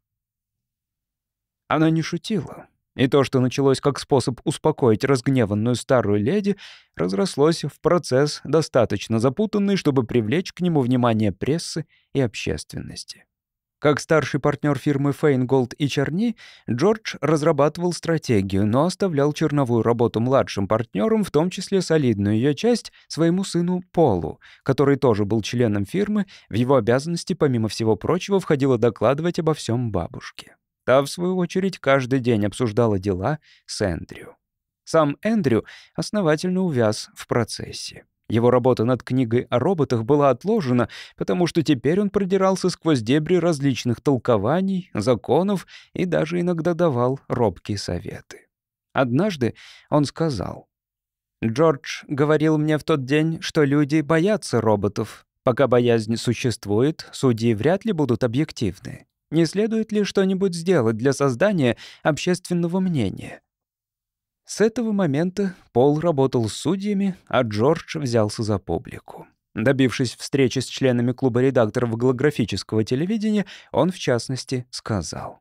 Она не шутила. И то, что началось как способ успокоить разгневанную старую леди, разрослось в процесс, достаточно запутанный, чтобы привлечь к нему внимание прессы и общественности. Как старший партнер фирмы Фейнголд и Черни, Джордж разрабатывал стратегию, но оставлял черновую работу младшим партнерам, в том числе солидную ее часть, своему сыну Полу, который тоже был членом фирмы, в его обязанности, помимо всего прочего, входило докладывать обо всем бабушке. Та, в свою очередь, каждый день обсуждала дела с Эндрю. Сам Эндрю основательно увяз в процессе. Его работа над книгой о роботах была отложена, потому что теперь он продирался сквозь дебри различных толкований, законов и даже иногда давал робкие советы. Однажды он сказал, «Джордж говорил мне в тот день, что люди боятся роботов. Пока боязнь существует, судьи вряд ли будут объективны. Не следует ли что-нибудь сделать для создания общественного мнения? С этого момента Пол работал с судьями, а Джордж взялся за публику. Добившись встречи с членами клуба редакторов голографического телевидения, он, в частности, сказал.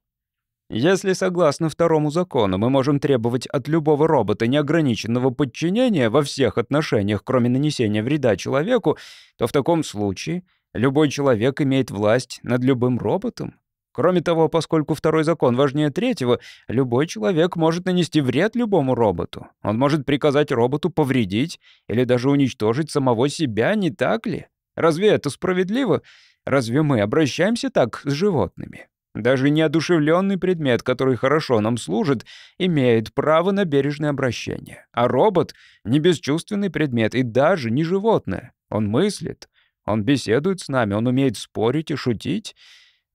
«Если, согласно второму закону, мы можем требовать от любого робота неограниченного подчинения во всех отношениях, кроме нанесения вреда человеку, то в таком случае любой человек имеет власть над любым роботом. Кроме того, поскольку второй закон важнее третьего, любой человек может нанести вред любому роботу. Он может приказать роботу повредить или даже уничтожить самого себя, не так ли? Разве это справедливо? Разве мы обращаемся так с животными? Даже неодушевленный предмет, который хорошо нам служит, имеет право на бережное обращение. А робот — не бесчувственный предмет и даже не животное. Он мыслит, он беседует с нами, он умеет спорить и шутить —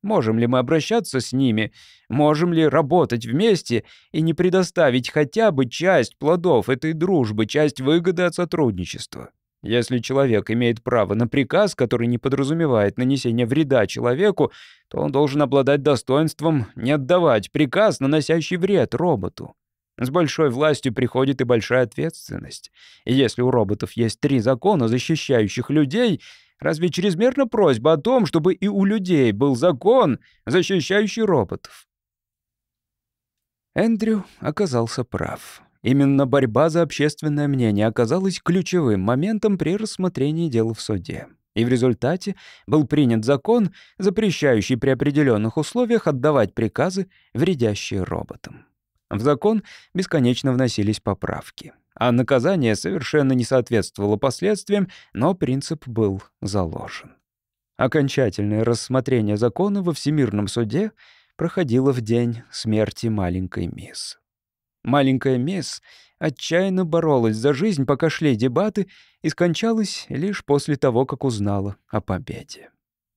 Можем ли мы обращаться с ними? Можем ли работать вместе и не предоставить хотя бы часть плодов этой дружбы, часть выгоды от сотрудничества? Если человек имеет право на приказ, который не подразумевает нанесение вреда человеку, то он должен обладать достоинством не отдавать приказ, наносящий вред роботу. С большой властью приходит и большая ответственность. И если у роботов есть три закона, защищающих людей — Разве чрезмерна просьба о том, чтобы и у людей был закон, защищающий роботов? Эндрю оказался прав. Именно борьба за общественное мнение оказалась ключевым моментом при рассмотрении дела в суде. И в результате был принят закон, запрещающий при определенных условиях отдавать приказы, вредящие роботам. В закон бесконечно вносились поправки а наказание совершенно не соответствовало последствиям, но принцип был заложен. Окончательное рассмотрение закона во Всемирном суде проходило в день смерти маленькой мисс. Маленькая мисс отчаянно боролась за жизнь, пока шли дебаты, и скончалась лишь после того, как узнала о победе.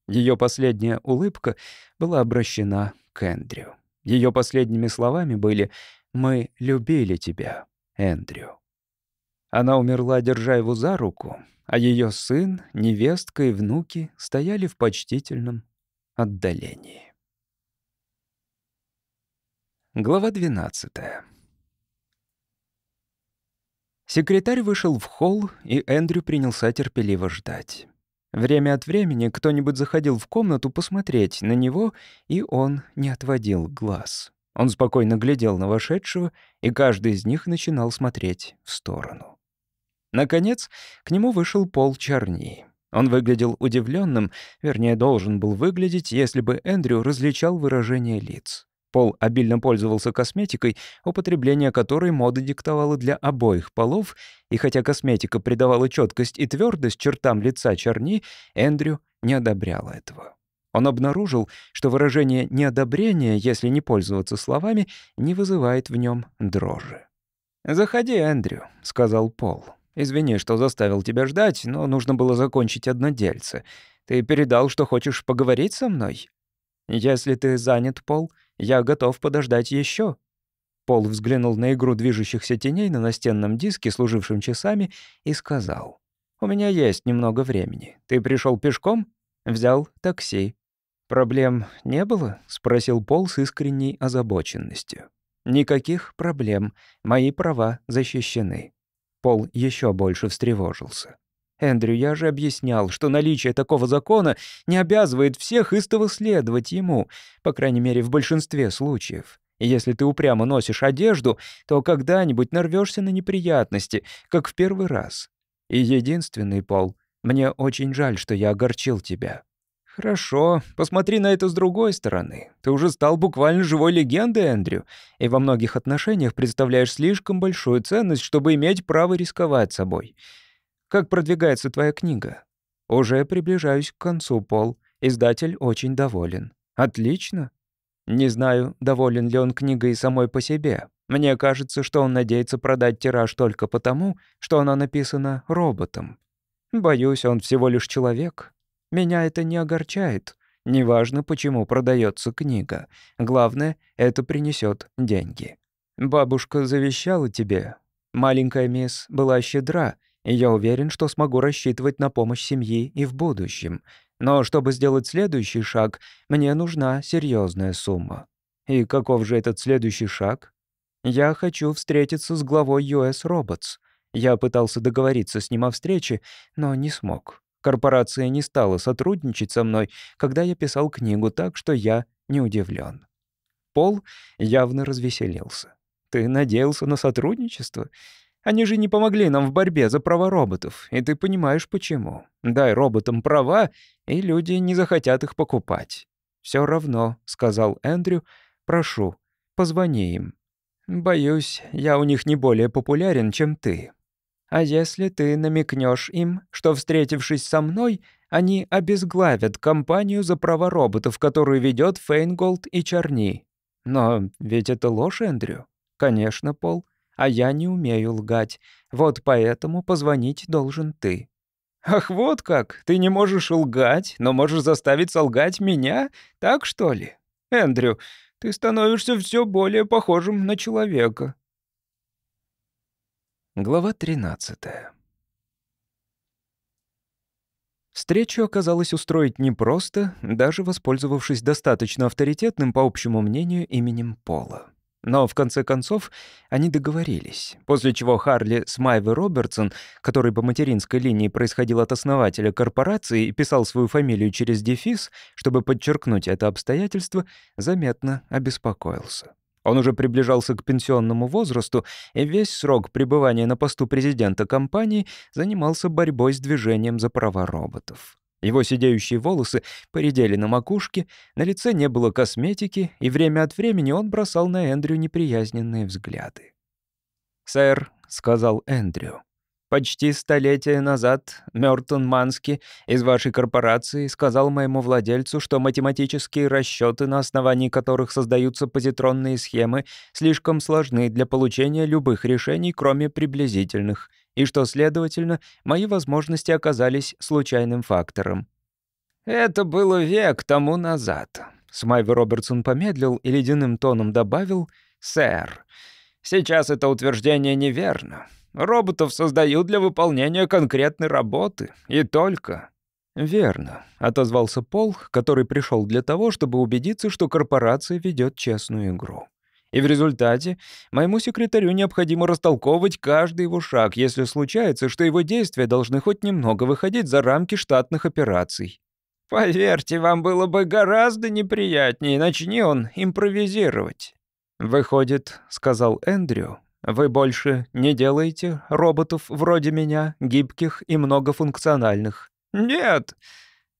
Ее последняя улыбка была обращена к Эндрю. Ее последними словами были «Мы любили тебя, Эндрю». Она умерла, держа его за руку, а ее сын, невестка и внуки стояли в почтительном отдалении. Глава 12 Секретарь вышел в холл, и Эндрю принялся терпеливо ждать. Время от времени кто-нибудь заходил в комнату посмотреть на него, и он не отводил глаз. Он спокойно глядел на вошедшего, и каждый из них начинал смотреть в сторону. Наконец, к нему вышел Пол Чарни. Он выглядел удивленным, вернее, должен был выглядеть, если бы Эндрю различал выражение лиц. Пол обильно пользовался косметикой, употребление которой мода диктовала для обоих полов, и хотя косметика придавала четкость и твердость чертам лица Чарни, Эндрю не одобряла этого. Он обнаружил, что выражение неодобрения, если не пользоваться словами, не вызывает в нем дрожи. «Заходи, Эндрю», — сказал Пол. Извини, что заставил тебя ждать, но нужно было закончить одно дельце. Ты передал, что хочешь поговорить со мной? Если ты занят, Пол, я готов подождать еще. Пол взглянул на игру движущихся теней на настенном диске, служившем часами, и сказал. «У меня есть немного времени. Ты пришел пешком? Взял такси». «Проблем не было?» — спросил Пол с искренней озабоченностью. «Никаких проблем. Мои права защищены». Пол еще больше встревожился. «Эндрю, я же объяснял, что наличие такого закона не обязывает всех истово следовать ему, по крайней мере, в большинстве случаев. если ты упрямо носишь одежду, то когда-нибудь нарвешься на неприятности, как в первый раз. И единственный, Пол, мне очень жаль, что я огорчил тебя». «Хорошо, посмотри на это с другой стороны. Ты уже стал буквально живой легендой, Эндрю, и во многих отношениях представляешь слишком большую ценность, чтобы иметь право рисковать собой. Как продвигается твоя книга?» «Уже приближаюсь к концу, Пол. Издатель очень доволен». «Отлично». «Не знаю, доволен ли он книгой самой по себе. Мне кажется, что он надеется продать тираж только потому, что она написана роботом. Боюсь, он всего лишь человек, меня это не огорчает. Неважно, почему продается книга. Главное, это принесет деньги. Бабушка завещала тебе. Маленькая мисс была щедра, и я уверен, что смогу рассчитывать на помощь семьи и в будущем. Но чтобы сделать следующий шаг, мне нужна серьезная сумма. И каков же этот следующий шаг? Я хочу встретиться с главой US Robots. Я пытался договориться с ним о встрече, но не смог. Корпорация не стала сотрудничать со мной, когда я писал книгу, так что я не удивлен. Пол явно развеселился. «Ты надеялся на сотрудничество? Они же не помогли нам в борьбе за права роботов, и ты понимаешь почему. Дай роботам права, и люди не захотят их покупать». «Все равно», — сказал Эндрю, — «прошу, позвони им». «Боюсь, я у них не более популярен, чем ты», а если ты намекнешь им, что, встретившись со мной, они обезглавят компанию за права роботов, которую ведет Фейнголд и Чарни. Но ведь это ложь, Эндрю. Конечно, Пол. А я не умею лгать. Вот поэтому позвонить должен ты. Ах, вот как. Ты не можешь лгать, но можешь заставить солгать меня? Так что ли? Эндрю, ты становишься все более похожим на человека. Глава 13. Встречу оказалось устроить непросто, даже воспользовавшись достаточно авторитетным, по общему мнению, именем Пола. Но, в конце концов, они договорились, после чего Харли Смайве Робертсон, который по материнской линии происходил от основателя корпорации и писал свою фамилию через дефис, чтобы подчеркнуть это обстоятельство, заметно обеспокоился. Он уже приближался к пенсионному возрасту и весь срок пребывания на посту президента компании занимался борьбой с движением за права роботов. Его сидеющие волосы поредели на макушке, на лице не было косметики, и время от времени он бросал на Эндрю неприязненные взгляды. «Сэр», — сказал Эндрю, Почти столетие назад Мёртон Мански из вашей корпорации сказал моему владельцу, что математические расчёты, на основании которых создаются позитронные схемы, слишком сложны для получения любых решений, кроме приблизительных, и что, следовательно, мои возможности оказались случайным фактором. «Это было век тому назад», — Смайвер Робертсон помедлил и ледяным тоном добавил «Сэр, сейчас это утверждение неверно». Роботов создают для выполнения конкретной работы. И только. «Верно», — отозвался Пол, который пришел для того, чтобы убедиться, что корпорация ведет честную игру. И в результате моему секретарю необходимо растолковывать каждый его шаг, если случается, что его действия должны хоть немного выходить за рамки штатных операций. «Поверьте, вам было бы гораздо неприятнее, начни он импровизировать». «Выходит», — сказал Эндрю, вы больше не делаете роботов вроде меня, гибких и многофункциональных. Нет.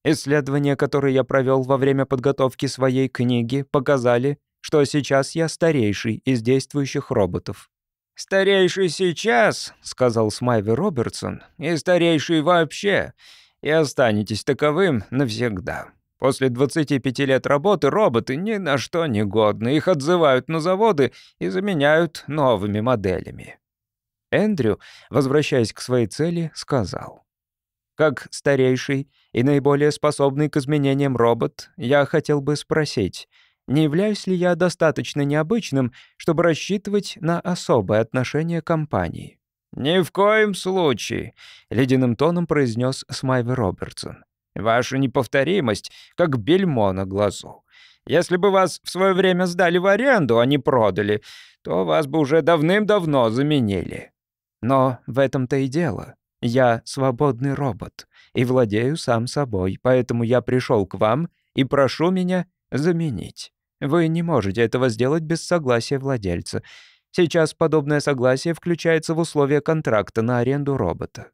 Исследования, которые я провел во время подготовки своей книги, показали, что сейчас я старейший из действующих роботов. «Старейший сейчас», — сказал Смайви Робертсон, — «и старейший вообще, и останетесь таковым навсегда». После 25 лет работы роботы ни на что не годны. Их отзывают на заводы и заменяют новыми моделями. Эндрю, возвращаясь к своей цели, сказал. «Как старейший и наиболее способный к изменениям робот, я хотел бы спросить, не являюсь ли я достаточно необычным, чтобы рассчитывать на особое отношение компании?» «Ни в коем случае», — ледяным тоном произнес Смайвер Робертсон. Ваша неповторимость как бельмо на глазу. Если бы вас в свое время сдали в аренду, а не продали, то вас бы уже давным-давно заменили. Но в этом-то и дело. Я свободный робот и владею сам собой, поэтому я пришел к вам и прошу меня заменить. Вы не можете этого сделать без согласия владельца. Сейчас подобное согласие включается в условия контракта на аренду робота.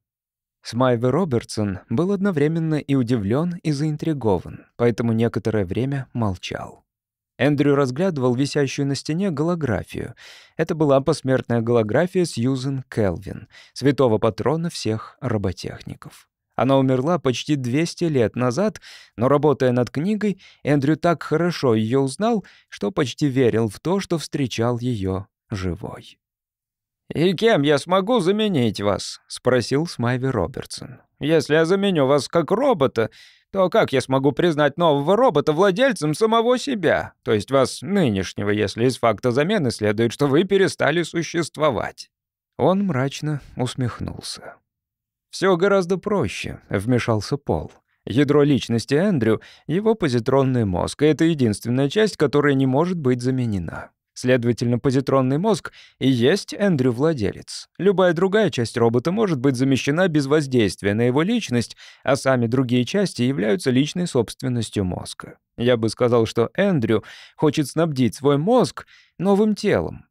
Смайве Робертсон был одновременно и удивлен, и заинтригован, поэтому некоторое время молчал. Эндрю разглядывал висящую на стене голографию. Это была посмертная голография Сьюзен Келвин, святого патрона всех роботехников. Она умерла почти 200 лет назад, но работая над книгой, Эндрю так хорошо ее узнал, что почти верил в то, что встречал ее живой. «И кем я смогу заменить вас?» — спросил Смайви Робертсон. «Если я заменю вас как робота, то как я смогу признать нового робота владельцем самого себя, то есть вас нынешнего, если из факта замены следует, что вы перестали существовать?» Он мрачно усмехнулся. «Все гораздо проще», — вмешался Пол. «Ядро личности Эндрю — его позитронный мозг, и это единственная часть, которая не может быть заменена. Следовательно, позитронный мозг и есть Эндрю-владелец. Любая другая часть робота может быть замещена без воздействия на его личность, а сами другие части являются личной собственностью мозга. Я бы сказал, что Эндрю хочет снабдить свой мозг новым телом.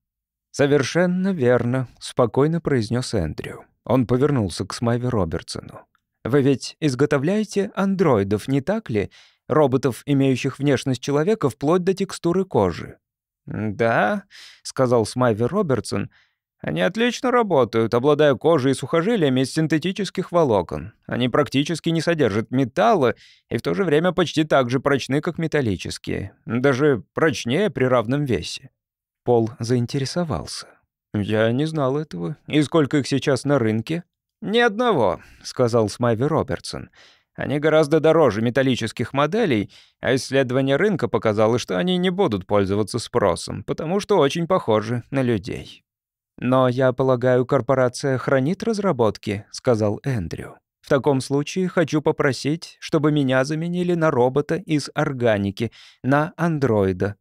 «Совершенно верно», — спокойно произнес Эндрю. Он повернулся к Смайве Робертсону. «Вы ведь изготовляете андроидов, не так ли? Роботов, имеющих внешность человека, вплоть до текстуры кожи. «Да», — сказал Смайви Робертсон, — они отлично работают, обладая кожей и сухожилиями из синтетических волокон. Они практически не содержат металла и в то же время почти так же прочны, как металлические. Даже прочнее при равном весе. Пол заинтересовался. «Я не знал этого. И сколько их сейчас на рынке?» «Ни одного», — сказал Смайви Робертсон. «Робертсон». Они гораздо дороже металлических моделей, а исследование рынка показало, что они не будут пользоваться спросом, потому что очень похожи на людей. «Но я полагаю, корпорация хранит разработки», — сказал Эндрю. «В таком случае хочу попросить, чтобы меня заменили на робота из органики, на андроида».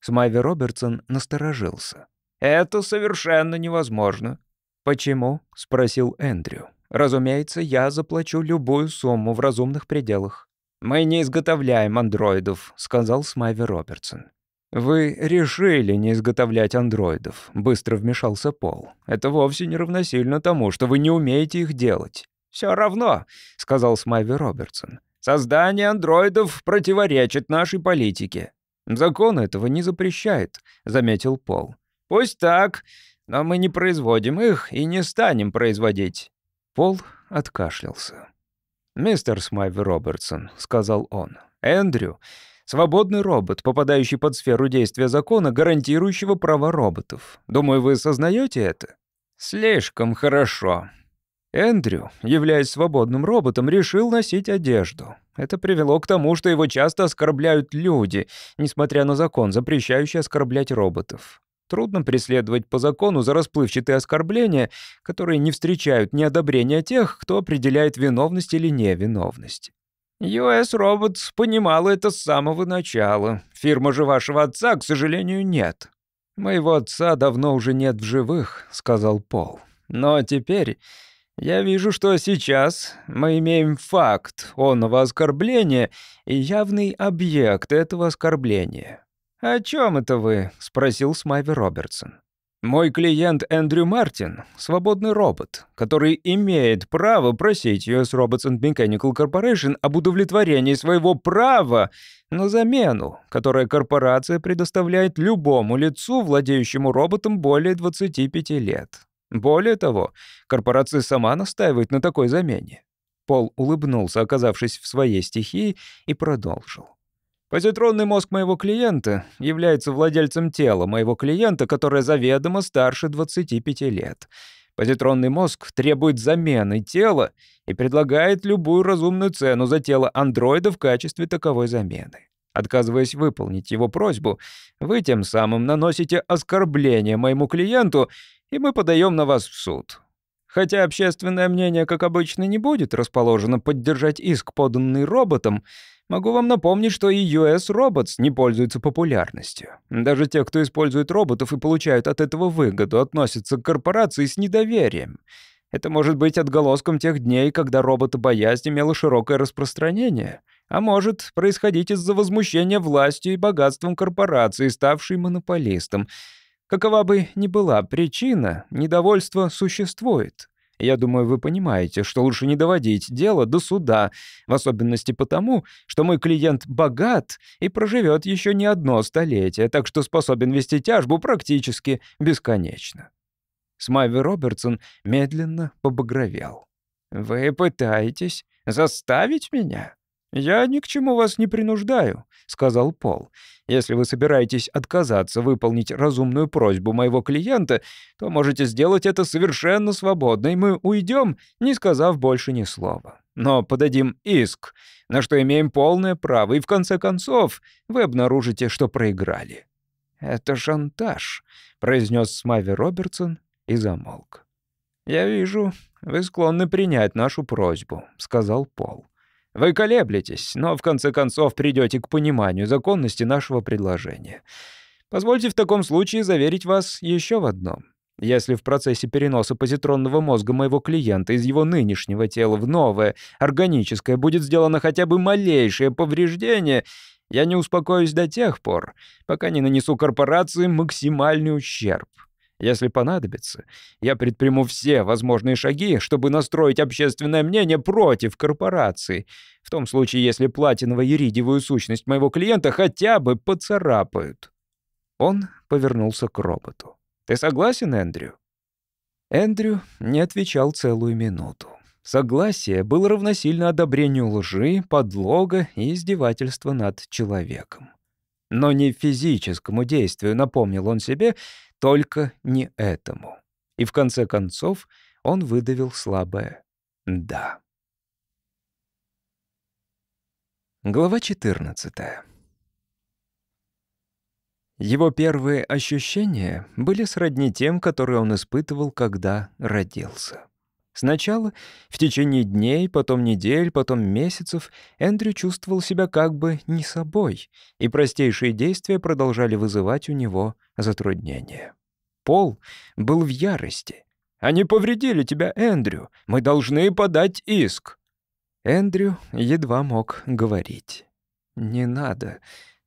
Смайви Робертсон насторожился. «Это совершенно невозможно». «Почему?» — спросил Эндрю. Разумеется, я заплачу любую сумму в разумных пределах. «Мы не изготовляем андроидов», — сказал Смайвер Робертсон. «Вы решили не изготовлять андроидов», — быстро вмешался Пол. «Это вовсе не равносильно тому, что вы не умеете их делать». Всё равно», — сказал Смайвер Робертсон. «Создание андроидов противоречит нашей политике». «Закон этого не запрещает», — заметил Пол. «Пусть так, но мы не производим их и не станем производить. Пол откашлялся. «Мистер Смайв Робертсон», — сказал он, — «Эндрю — свободный робот, попадающий под сферу действия закона, гарантирующего права роботов. Думаю, вы сознаете это?» «Слишком хорошо». Эндрю, являясь свободным роботом, решил носить одежду. Это привело к тому, что его часто оскорбляют люди, несмотря на закон, запрещающий оскорблять роботов. Трудно преследовать по закону за расплывчатые оскорбления, которые не встречают ни одобрения тех, кто определяет виновность или невиновность. US Robots понимала это с самого начала. Фирма же вашего отца, к сожалению, нет. Моего отца давно уже нет в живых, сказал Пол. Но теперь я вижу, что сейчас мы имеем факт онного оскорбления и явный объект этого оскорбления. «О чем это вы?» — спросил Смайви Робертсон. «Мой клиент Эндрю Мартин — свободный робот, который имеет право просить US Robots and Mechanical Corporation об удовлетворении своего права на замену, которое корпорация предоставляет любому лицу, владеющему роботом более 25 лет. Более того, корпорация сама настаивает на такой замене». Пол улыбнулся, оказавшись в своей стихии, и продолжил. Позитронный мозг моего клиента является владельцем тела моего клиента, которое заведомо старше 25 лет. Позитронный мозг требует замены тела и предлагает любую разумную цену за тело андроида в качестве таковой замены. Отказываясь выполнить его просьбу, вы тем самым наносите оскорбление моему клиенту, и мы подаем на вас в суд. Хотя общественное мнение, как обычно, не будет расположено поддержать иск, поданный роботом, Могу вам напомнить, что и US Robots не пользуется популярностью. Даже те, кто использует роботов и получают от этого выгоду, относятся к корпорации с недоверием. Это может быть отголоском тех дней, когда роботобоязнь имела широкое распространение, а может происходить из-за возмущения властью и богатством корпорации, ставшей монополистом. Какова бы ни была причина, недовольство существует. Я думаю, вы понимаете, что лучше не доводить дело до суда, в особенности потому, что мой клиент богат и проживет еще не одно столетие, так что способен вести тяжбу практически бесконечно». Смайви Робертсон медленно побагровел. «Вы пытаетесь заставить меня?» «Я ни к чему вас не принуждаю», — сказал Пол. «Если вы собираетесь отказаться выполнить разумную просьбу моего клиента, то можете сделать это совершенно свободно, и мы уйдем, не сказав больше ни слова. Но подадим иск, на что имеем полное право, и в конце концов вы обнаружите, что проиграли». «Это шантаж», — произнес Смави Робертсон и замолк. «Я вижу, вы склонны принять нашу просьбу», — сказал Пол. Вы колеблетесь, но в конце концов придете к пониманию законности нашего предложения. Позвольте в таком случае заверить вас еще в одном. Если в процессе переноса позитронного мозга моего клиента из его нынешнего тела в новое, органическое, будет сделано хотя бы малейшее повреждение, я не успокоюсь до тех пор, пока не нанесу корпорации максимальный ущерб. Если понадобится, я предприму все возможные шаги, чтобы настроить общественное мнение против корпорации, в том случае, если платиново-иридиевую сущность моего клиента хотя бы поцарапают». Он повернулся к роботу. «Ты согласен, Эндрю?» Эндрю не отвечал целую минуту. Согласие было равносильно одобрению лжи, подлога и издевательства над человеком. Но не физическому действию, напомнил он себе, только не этому. И в конце концов он выдавил слабое «да». Глава 14. Его первые ощущения были сродни тем, которые он испытывал, когда родился. Сначала, в течение дней, потом недель, потом месяцев, Эндрю чувствовал себя как бы не собой, и простейшие действия продолжали вызывать у него затруднения. Пол был в ярости. «Они повредили тебя, Эндрю! Мы должны подать иск!» Эндрю едва мог говорить. «Не надо.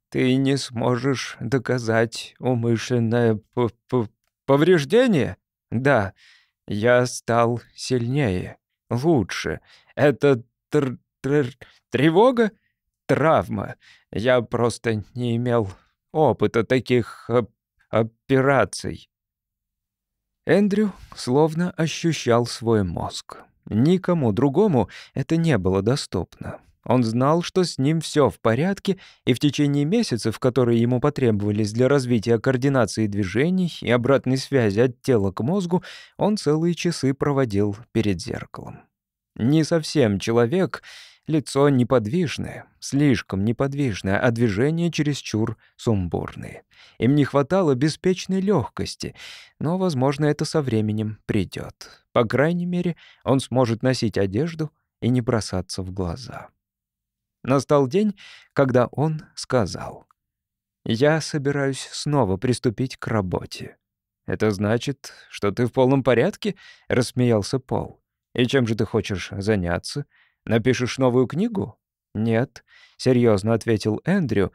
Ты не сможешь доказать умышленное п -п повреждение?» «Да», я стал сильнее, лучше. Это тр тр тревога? Травма. Я просто не имел опыта таких оп операций. Эндрю словно ощущал свой мозг. Никому другому это не было доступно. Он знал, что с ним все в порядке, и в течение месяцев, которые ему потребовались для развития координации движений и обратной связи от тела к мозгу, он целые часы проводил перед зеркалом. Не совсем человек, лицо неподвижное, слишком неподвижное, а движения чересчур сумбурные. Им не хватало беспечной легкости, но, возможно, это со временем придет. По крайней мере, он сможет носить одежду и не бросаться в глаза. Настал день, когда он сказал. «Я собираюсь снова приступить к работе». «Это значит, что ты в полном порядке?» — рассмеялся Пол. «И чем же ты хочешь заняться? Напишешь новую книгу?» «Нет», — серьезно ответил Эндрю.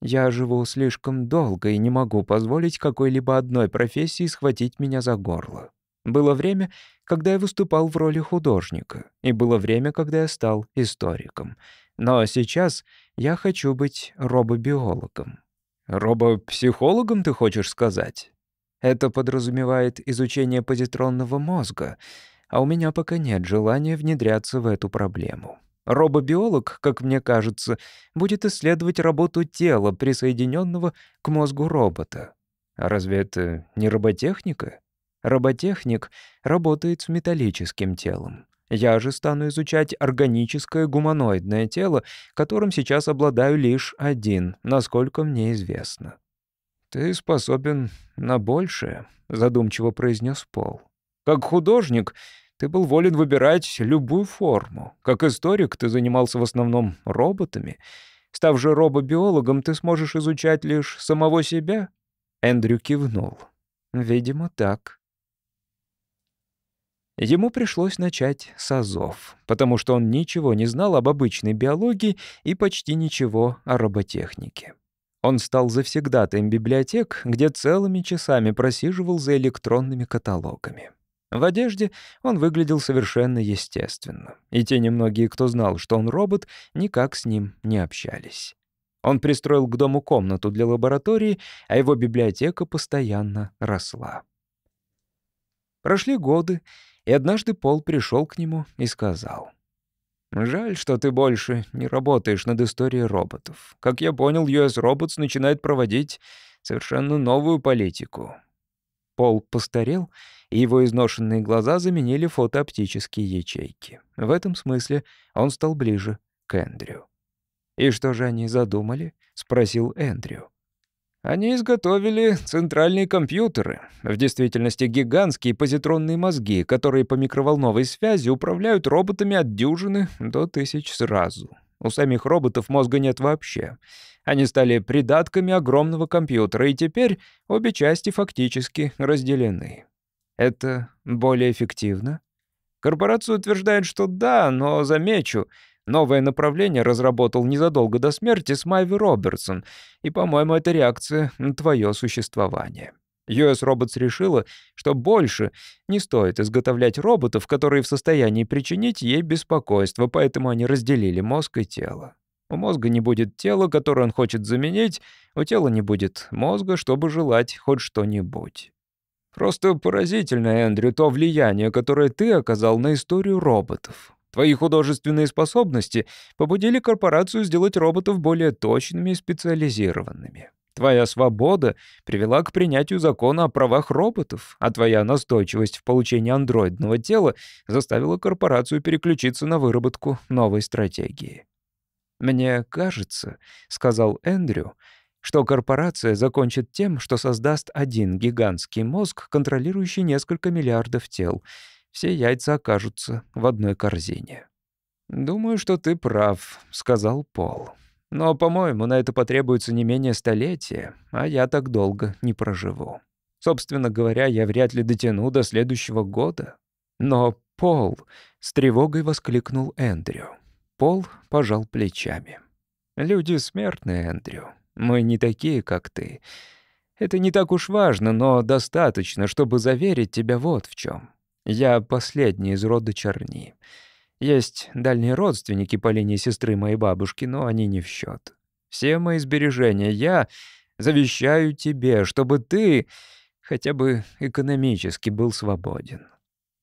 «Я живу слишком долго и не могу позволить какой-либо одной профессии схватить меня за горло. Было время, когда я выступал в роли художника, и было время, когда я стал историком. Но сейчас я хочу быть робобиологом. Робопсихологом, ты хочешь сказать? Это подразумевает изучение позитронного мозга, а у меня пока нет желания внедряться в эту проблему. Робобиолог, как мне кажется, будет исследовать работу тела, присоединенного к мозгу робота. А разве это не роботехника? Роботехник работает с металлическим телом. Я же стану изучать органическое гуманоидное тело, которым сейчас обладаю лишь один, насколько мне известно. «Ты способен на большее», — задумчиво произнес Пол. «Как художник ты был волен выбирать любую форму. Как историк ты занимался в основном роботами. Став же робобиологом, ты сможешь изучать лишь самого себя?» Эндрю кивнул. «Видимо, так». Ему пришлось начать с азов, потому что он ничего не знал об обычной биологии и почти ничего о роботехнике. Он стал завсегдатаем библиотек, где целыми часами просиживал за электронными каталогами. В одежде он выглядел совершенно естественно, и те немногие, кто знал, что он робот, никак с ним не общались. Он пристроил к дому комнату для лаборатории, а его библиотека постоянно росла. Прошли годы, и однажды Пол пришел к нему и сказал. «Жаль, что ты больше не работаешь над историей роботов. Как я понял, US Robots начинает проводить совершенно новую политику». Пол постарел, и его изношенные глаза заменили фотооптические ячейки. В этом смысле он стал ближе к Эндрю. «И что же они задумали?» — спросил Эндрю. Они изготовили центральные компьютеры, в действительности гигантские позитронные мозги, которые по микроволновой связи управляют роботами от дюжины до тысяч сразу. У самих роботов мозга нет вообще. Они стали придатками огромного компьютера, и теперь обе части фактически разделены. Это более эффективно? Корпорация утверждает, что да, но, замечу, Новое направление разработал незадолго до смерти Смайви Робертсон, и, по-моему, это реакция на твое существование. US Robots решила, что больше не стоит изготовлять роботов, которые в состоянии причинить ей беспокойство, поэтому они разделили мозг и тело. У мозга не будет тела, которое он хочет заменить, у тела не будет мозга, чтобы желать хоть что-нибудь. Просто поразительно, Эндрю, то влияние, которое ты оказал на историю роботов. Твои художественные способности побудили корпорацию сделать роботов более точными и специализированными. Твоя свобода привела к принятию закона о правах роботов, а твоя настойчивость в получении андроидного тела заставила корпорацию переключиться на выработку новой стратегии. «Мне кажется», — сказал Эндрю, — что корпорация закончит тем, что создаст один гигантский мозг, контролирующий несколько миллиардов тел — все яйца окажутся в одной корзине. «Думаю, что ты прав», — сказал Пол. «Но, по-моему, на это потребуется не менее столетия, а я так долго не проживу. Собственно говоря, я вряд ли дотяну до следующего года». «Но Пол!» — с тревогой воскликнул Эндрю. Пол пожал плечами. «Люди смертные, Эндрю. Мы не такие, как ты. Это не так уж важно, но достаточно, чтобы заверить тебя вот в чем. Я последний из рода Черни. Есть дальние родственники по линии сестры моей бабушки, но они не в счет. Все мои сбережения я завещаю тебе, чтобы ты хотя бы экономически был свободен.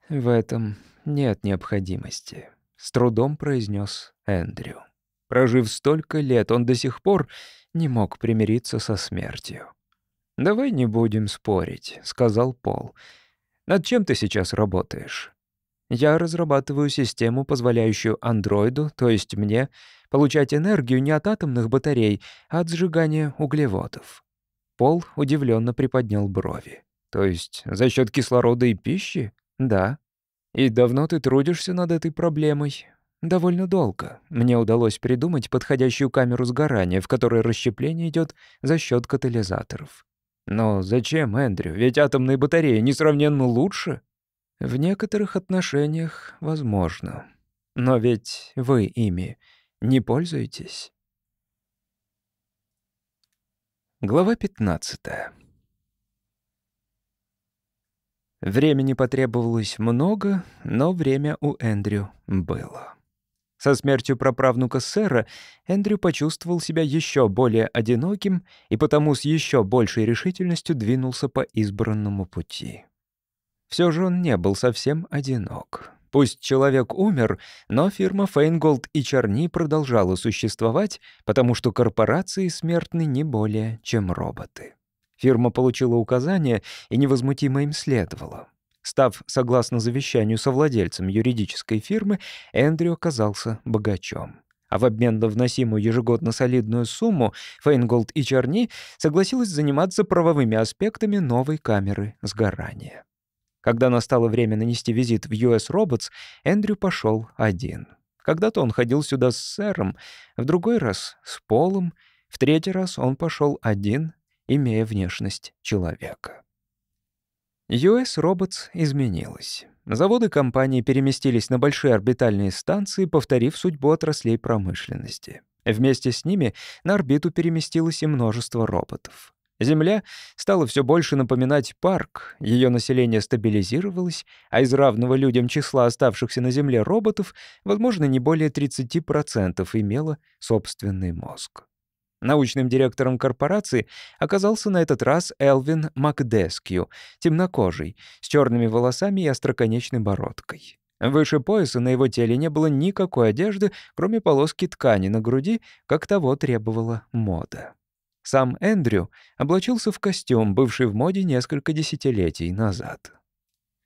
В этом нет необходимости, с трудом произнес Эндрю. Прожив столько лет, он до сих пор не мог примириться со смертью. «Давай не будем спорить», — сказал Пол. «Пол». Над чем ты сейчас работаешь? Я разрабатываю систему, позволяющую андроиду, то есть мне, получать энергию не от атомных батарей, а от сжигания углеводов. Пол удивленно приподнял брови. То есть за счет кислорода и пищи? Да. И давно ты трудишься над этой проблемой? Довольно долго. Мне удалось придумать подходящую камеру сгорания, в которой расщепление идет за счет катализаторов. Но зачем, Эндрю? Ведь атомные батареи несравненно лучше. В некоторых отношениях возможно. Но ведь вы ими не пользуетесь. Глава 15. Времени потребовалось много, но время у Эндрю было. Со смертью проправнука сэра Эндрю почувствовал себя еще более одиноким и потому с еще большей решительностью двинулся по избранному пути. Все же он не был совсем одинок. Пусть человек умер, но фирма Фейнголд и Черни продолжала существовать, потому что корпорации смертны не более, чем роботы. Фирма получила указания и невозмутимо им следовала. Став, согласно завещанию, совладельцем юридической фирмы, Эндрю оказался богачом. А в обмен на вносимую ежегодно солидную сумму Фейнголд и Черни согласилась заниматься правовыми аспектами новой камеры сгорания. Когда настало время нанести визит в US Robots, Эндрю пошел один. Когда-то он ходил сюда с сэром, в другой раз — с Полом, в третий раз он пошел один, имея внешность человека. US Robots изменилась. Заводы компании переместились на большие орбитальные станции, повторив судьбу отраслей промышленности. Вместе с ними на орбиту переместилось и множество роботов. Земля стала все больше напоминать парк, ее население стабилизировалось, а из равного людям числа оставшихся на Земле роботов, возможно, не более 30% имело собственный мозг. Научным директором корпорации оказался на этот раз Элвин Макдескью, темнокожий, с черными волосами и остроконечной бородкой. Выше пояса на его теле не было никакой одежды, кроме полоски ткани на груди, как того требовала мода. Сам Эндрю облачился в костюм, бывший в моде несколько десятилетий назад.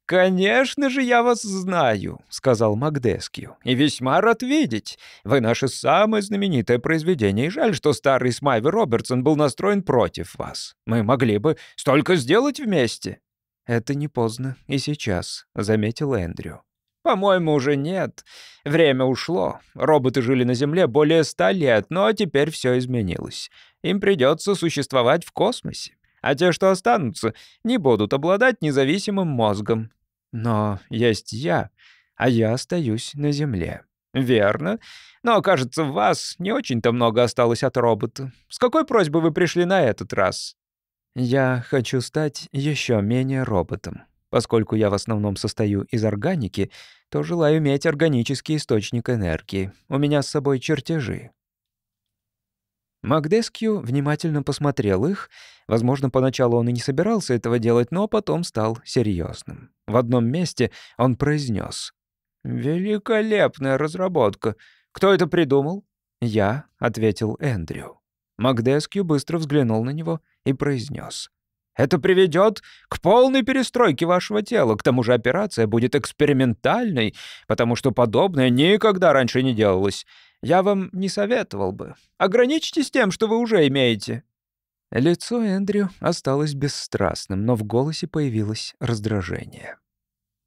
«Конечно же я вас знаю», — сказал Макдескью, — «и весьма рад видеть. Вы наше самое знаменитое произведение, и жаль, что старый Смайвер Робертсон был настроен против вас. Мы могли бы столько сделать вместе». «Это не поздно, и сейчас», — заметил Эндрю. «По-моему, уже нет. Время ушло. Роботы жили на Земле более ста лет, но теперь все изменилось. Им придется существовать в космосе а те, что останутся, не будут обладать независимым мозгом. Но есть я, а я остаюсь на земле. Верно. Но, кажется, вас не очень-то много осталось от робота. С какой просьбой вы пришли на этот раз? Я хочу стать еще менее роботом. Поскольку я в основном состою из органики, то желаю иметь органический источник энергии. У меня с собой чертежи. Макдескью внимательно посмотрел их. Возможно, поначалу он и не собирался этого делать, но потом стал серьезным. В одном месте он произнес. «Великолепная разработка. Кто это придумал?» «Я», — ответил Эндрю. Макдескью быстро взглянул на него и произнес. «Это приведет к полной перестройке вашего тела. К тому же операция будет экспериментальной, потому что подобное никогда раньше не делалось. Я вам не советовал бы. Ограничьтесь тем, что вы уже имеете. Лицо Эндрю осталось бесстрастным, но в голосе появилось раздражение.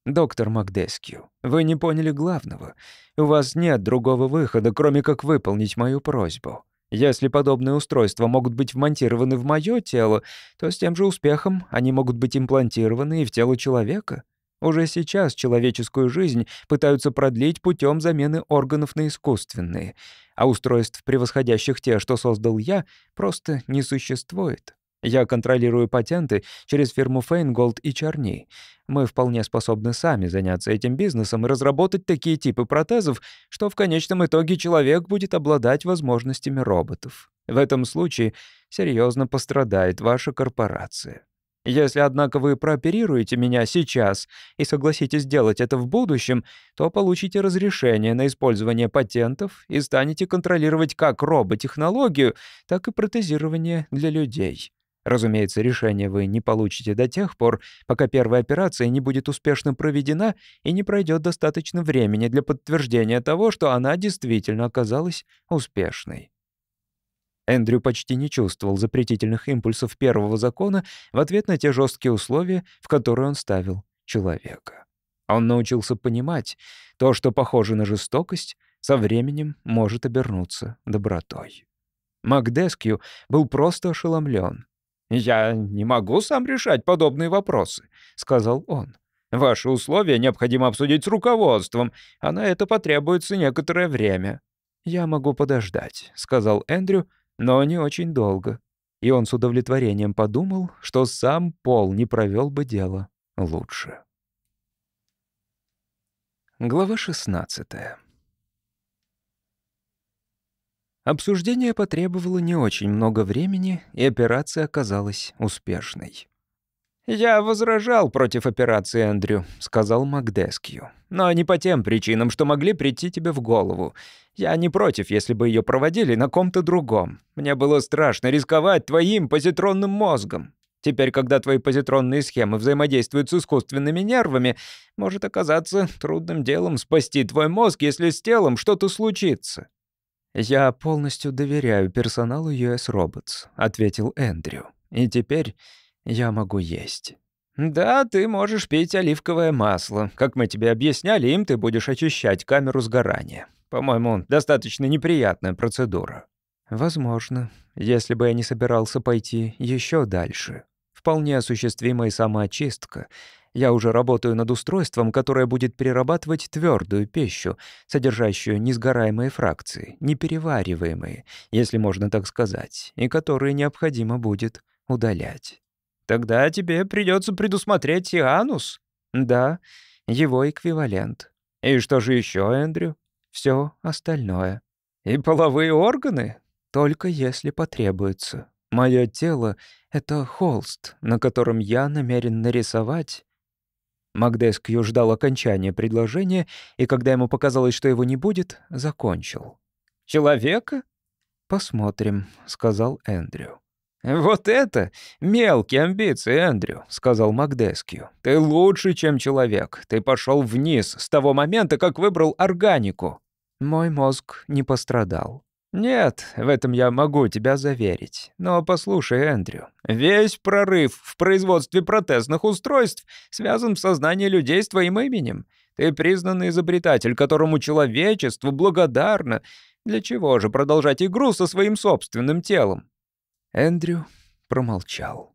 «Доктор Макдескью, вы не поняли главного. У вас нет другого выхода, кроме как выполнить мою просьбу. Если подобные устройства могут быть вмонтированы в мое тело, то с тем же успехом они могут быть имплантированы и в тело человека. Уже сейчас человеческую жизнь пытаются продлить путем замены органов на искусственные, а устройств, превосходящих те, что создал я, просто не существует. Я контролирую патенты через фирму Фейнголд и Чарни. Мы вполне способны сами заняться этим бизнесом и разработать такие типы протезов, что в конечном итоге человек будет обладать возможностями роботов. В этом случае серьезно пострадает ваша корпорация. Если, однако, вы прооперируете меня сейчас и согласитесь сделать это в будущем, то получите разрешение на использование патентов и станете контролировать как роботехнологию, так и протезирование для людей. Разумеется, решение вы не получите до тех пор, пока первая операция не будет успешно проведена и не пройдет достаточно времени для подтверждения того, что она действительно оказалась успешной. Эндрю почти не чувствовал запретительных импульсов первого закона в ответ на те жесткие условия, в которые он ставил человека. Он научился понимать, то, что похоже на жестокость, со временем может обернуться добротой. Макдескью был просто ошеломлен. «Я не могу сам решать подобные вопросы», — сказал он. «Ваши условия необходимо обсудить с руководством, а на это потребуется некоторое время». «Я могу подождать», — сказал Эндрю, — но не очень долго. И он с удовлетворением подумал, что сам Пол не провёл бы дело лучше. Глава 16 Обсуждение потребовало не очень много времени, и операция оказалась успешной. «Я возражал против операции, Эндрю», — сказал Макдескью. «Но не по тем причинам, что могли прийти тебе в голову. Я не против, если бы ее проводили на ком-то другом. Мне было страшно рисковать твоим позитронным мозгом. Теперь, когда твои позитронные схемы взаимодействуют с искусственными нервами, может оказаться трудным делом спасти твой мозг, если с телом что-то случится». «Я полностью доверяю персоналу US Robots», — ответил Эндрю. «И теперь...» я могу есть. «Да, ты можешь пить оливковое масло. Как мы тебе объясняли, им ты будешь очищать камеру сгорания. По-моему, достаточно неприятная процедура». «Возможно, если бы я не собирался пойти еще дальше. Вполне осуществимая самоочистка. Я уже работаю над устройством, которое будет перерабатывать твердую пищу, содержащую несгораемые фракции, неперевариваемые, если можно так сказать, и которые необходимо будет удалять». Тогда тебе придется предусмотреть и анус. Да, его эквивалент. И что же еще, Эндрю? Все остальное. И половые органы? Только если потребуется. Мое тело — это холст, на котором я намерен нарисовать Макдескью ждал окончания предложения, и когда ему показалось, что его не будет, закончил. «Человека?» «Посмотрим», — сказал Эндрю. «Вот это мелкие амбиции, Эндрю», — сказал Макдескью. «Ты лучше, чем человек. Ты пошел вниз с того момента, как выбрал органику». Мой мозг не пострадал. «Нет, в этом я могу тебя заверить. Но послушай, Эндрю, весь прорыв в производстве протезных устройств связан в сознании людей с твоим именем. Ты признанный изобретатель, которому человечество благодарно. Для чего же продолжать игру со своим собственным телом? Эндрю промолчал.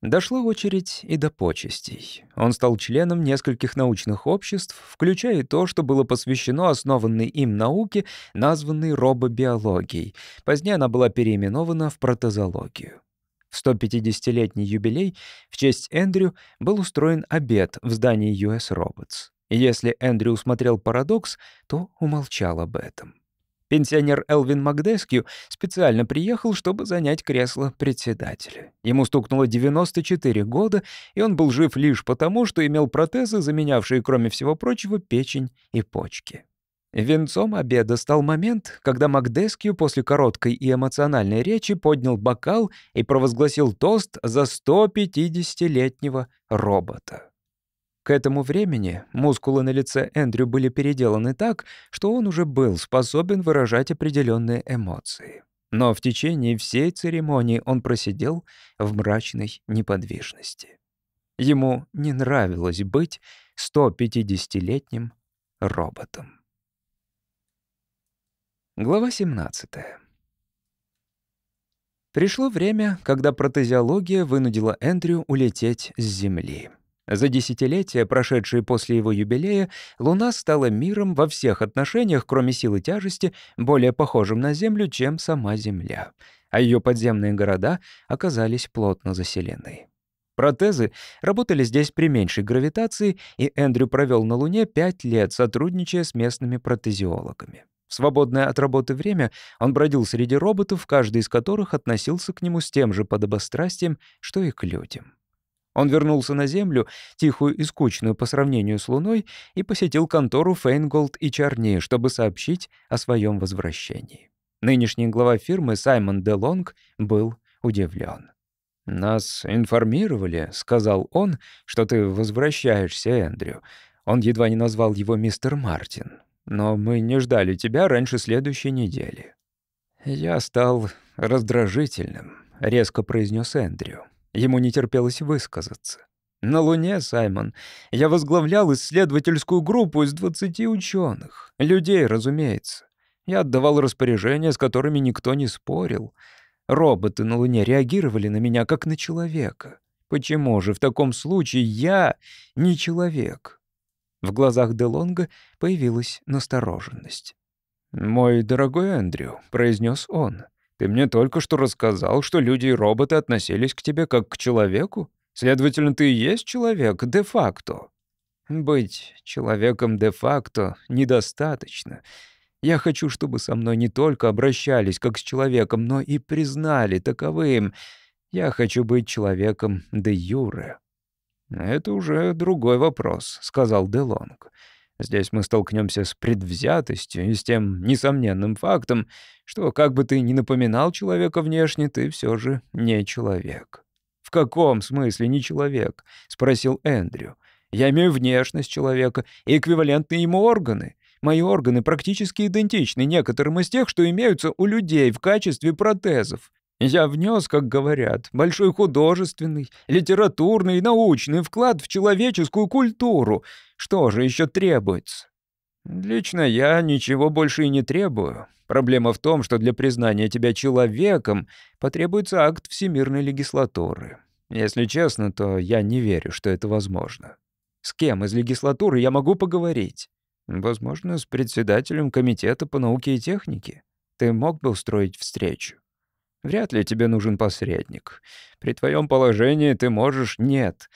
Дошла очередь и до почестей. Он стал членом нескольких научных обществ, включая и то, что было посвящено основанной им науке, названной робобиологией. Позднее она была переименована в протозологию. В 150-летний юбилей в честь Эндрю был устроен обед в здании US Robots. И если Эндрю усмотрел парадокс, то умолчал об этом. Пенсионер Элвин Макдескью специально приехал, чтобы занять кресло председателя. Ему стукнуло 94 года, и он был жив лишь потому, что имел протезы, заменявшие, кроме всего прочего, печень и почки. Венцом обеда стал момент, когда Макдескью после короткой и эмоциональной речи поднял бокал и провозгласил тост за 150-летнего робота. К этому времени мускулы на лице Эндрю были переделаны так, что он уже был способен выражать определенные эмоции. Но в течение всей церемонии он просидел в мрачной неподвижности. Ему не нравилось быть 150-летним роботом. Глава 17. Пришло время, когда протезиология вынудила Эндрю улететь с Земли. За десятилетия, прошедшие после его юбилея, Луна стала миром во всех отношениях, кроме силы тяжести, более похожим на Землю, чем сама Земля. А ее подземные города оказались плотно заселены. Протезы работали здесь при меньшей гравитации, и Эндрю провел на Луне пять лет, сотрудничая с местными протезиологами. В свободное от работы время он бродил среди роботов, каждый из которых относился к нему с тем же подобострастием, что и к людям. Он вернулся на Землю, тихую и скучную по сравнению с Луной, и посетил контору Фейнголд и Чарни, чтобы сообщить о своем возвращении. Нынешний глава фирмы Саймон Де Лонг был удивлен. «Нас информировали», — сказал он, — «что ты возвращаешься, Эндрю». Он едва не назвал его мистер Мартин. «Но мы не ждали тебя раньше следующей недели». «Я стал раздражительным», — резко произнес Эндрю. Ему не терпелось высказаться. На Луне, Саймон, я возглавлял исследовательскую группу из 20 ученых. Людей, разумеется. Я отдавал распоряжения, с которыми никто не спорил. Роботы на Луне реагировали на меня как на человека. Почему же в таком случае я не человек? В глазах Делонга появилась настороженность. «Мой дорогой Эндрю», — произнес он, — ты мне только что рассказал, что люди и роботы относились к тебе как к человеку. Следовательно, ты и есть человек де-факто. Быть человеком де-факто недостаточно. Я хочу, чтобы со мной не только обращались как с человеком, но и признали таковым. Я хочу быть человеком де-юре». «Это уже другой вопрос», — сказал Делонг. «Делонг». Здесь мы столкнемся с предвзятостью и с тем несомненным фактом, что, как бы ты ни напоминал человека внешне, ты все же не человек. «В каком смысле не человек?» — спросил Эндрю. «Я имею внешность человека и эквивалентные ему органы. Мои органы практически идентичны некоторым из тех, что имеются у людей в качестве протезов. Я внес, как говорят, большой художественный, литературный и научный вклад в человеческую культуру. Что же еще требуется? Лично я ничего больше и не требую. Проблема в том, что для признания тебя человеком потребуется акт всемирной легислатуры. Если честно, то я не верю, что это возможно. С кем из легислатуры я могу поговорить? Возможно, с председателем комитета по науке и технике. Ты мог бы устроить встречу? Вряд ли тебе нужен посредник. При твоем положении ты можешь... Нет.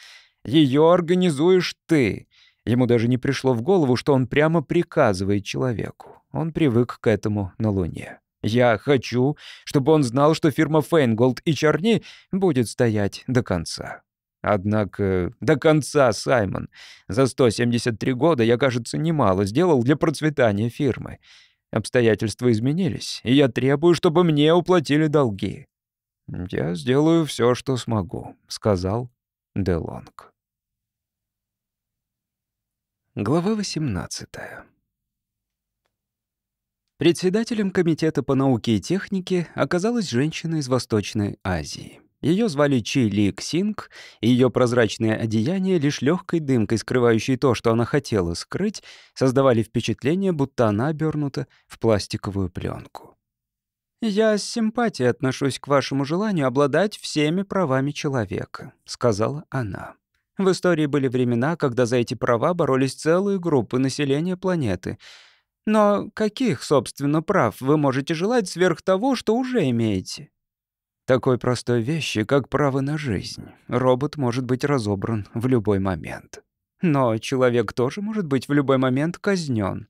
Ее организуешь ты. Ему даже не пришло в голову, что он прямо приказывает человеку. Он привык к этому на Луне. Я хочу, чтобы он знал, что фирма Фейнголд и Чарни будет стоять до конца. Однако до конца, Саймон. За 173 года я, кажется, немало сделал для процветания фирмы. Обстоятельства изменились, и я требую, чтобы мне уплатили долги. «Я сделаю все, что смогу», — сказал Делонг. Глава 18. Председателем комитета по науке и технике оказалась женщина из Восточной Азии. Ее звали Чи Ли Ксинг, и ее прозрачное одеяние, лишь легкой дымкой скрывающей то, что она хотела скрыть, создавали впечатление, будто она обернута в пластиковую пленку. «Я с симпатией отношусь к вашему желанию обладать всеми правами человека», — сказала она. В истории были времена, когда за эти права боролись целые группы населения планеты. Но каких, собственно, прав вы можете желать сверх того, что уже имеете? Такой простой вещи, как право на жизнь, робот может быть разобран в любой момент. Но человек тоже может быть в любой момент казнен.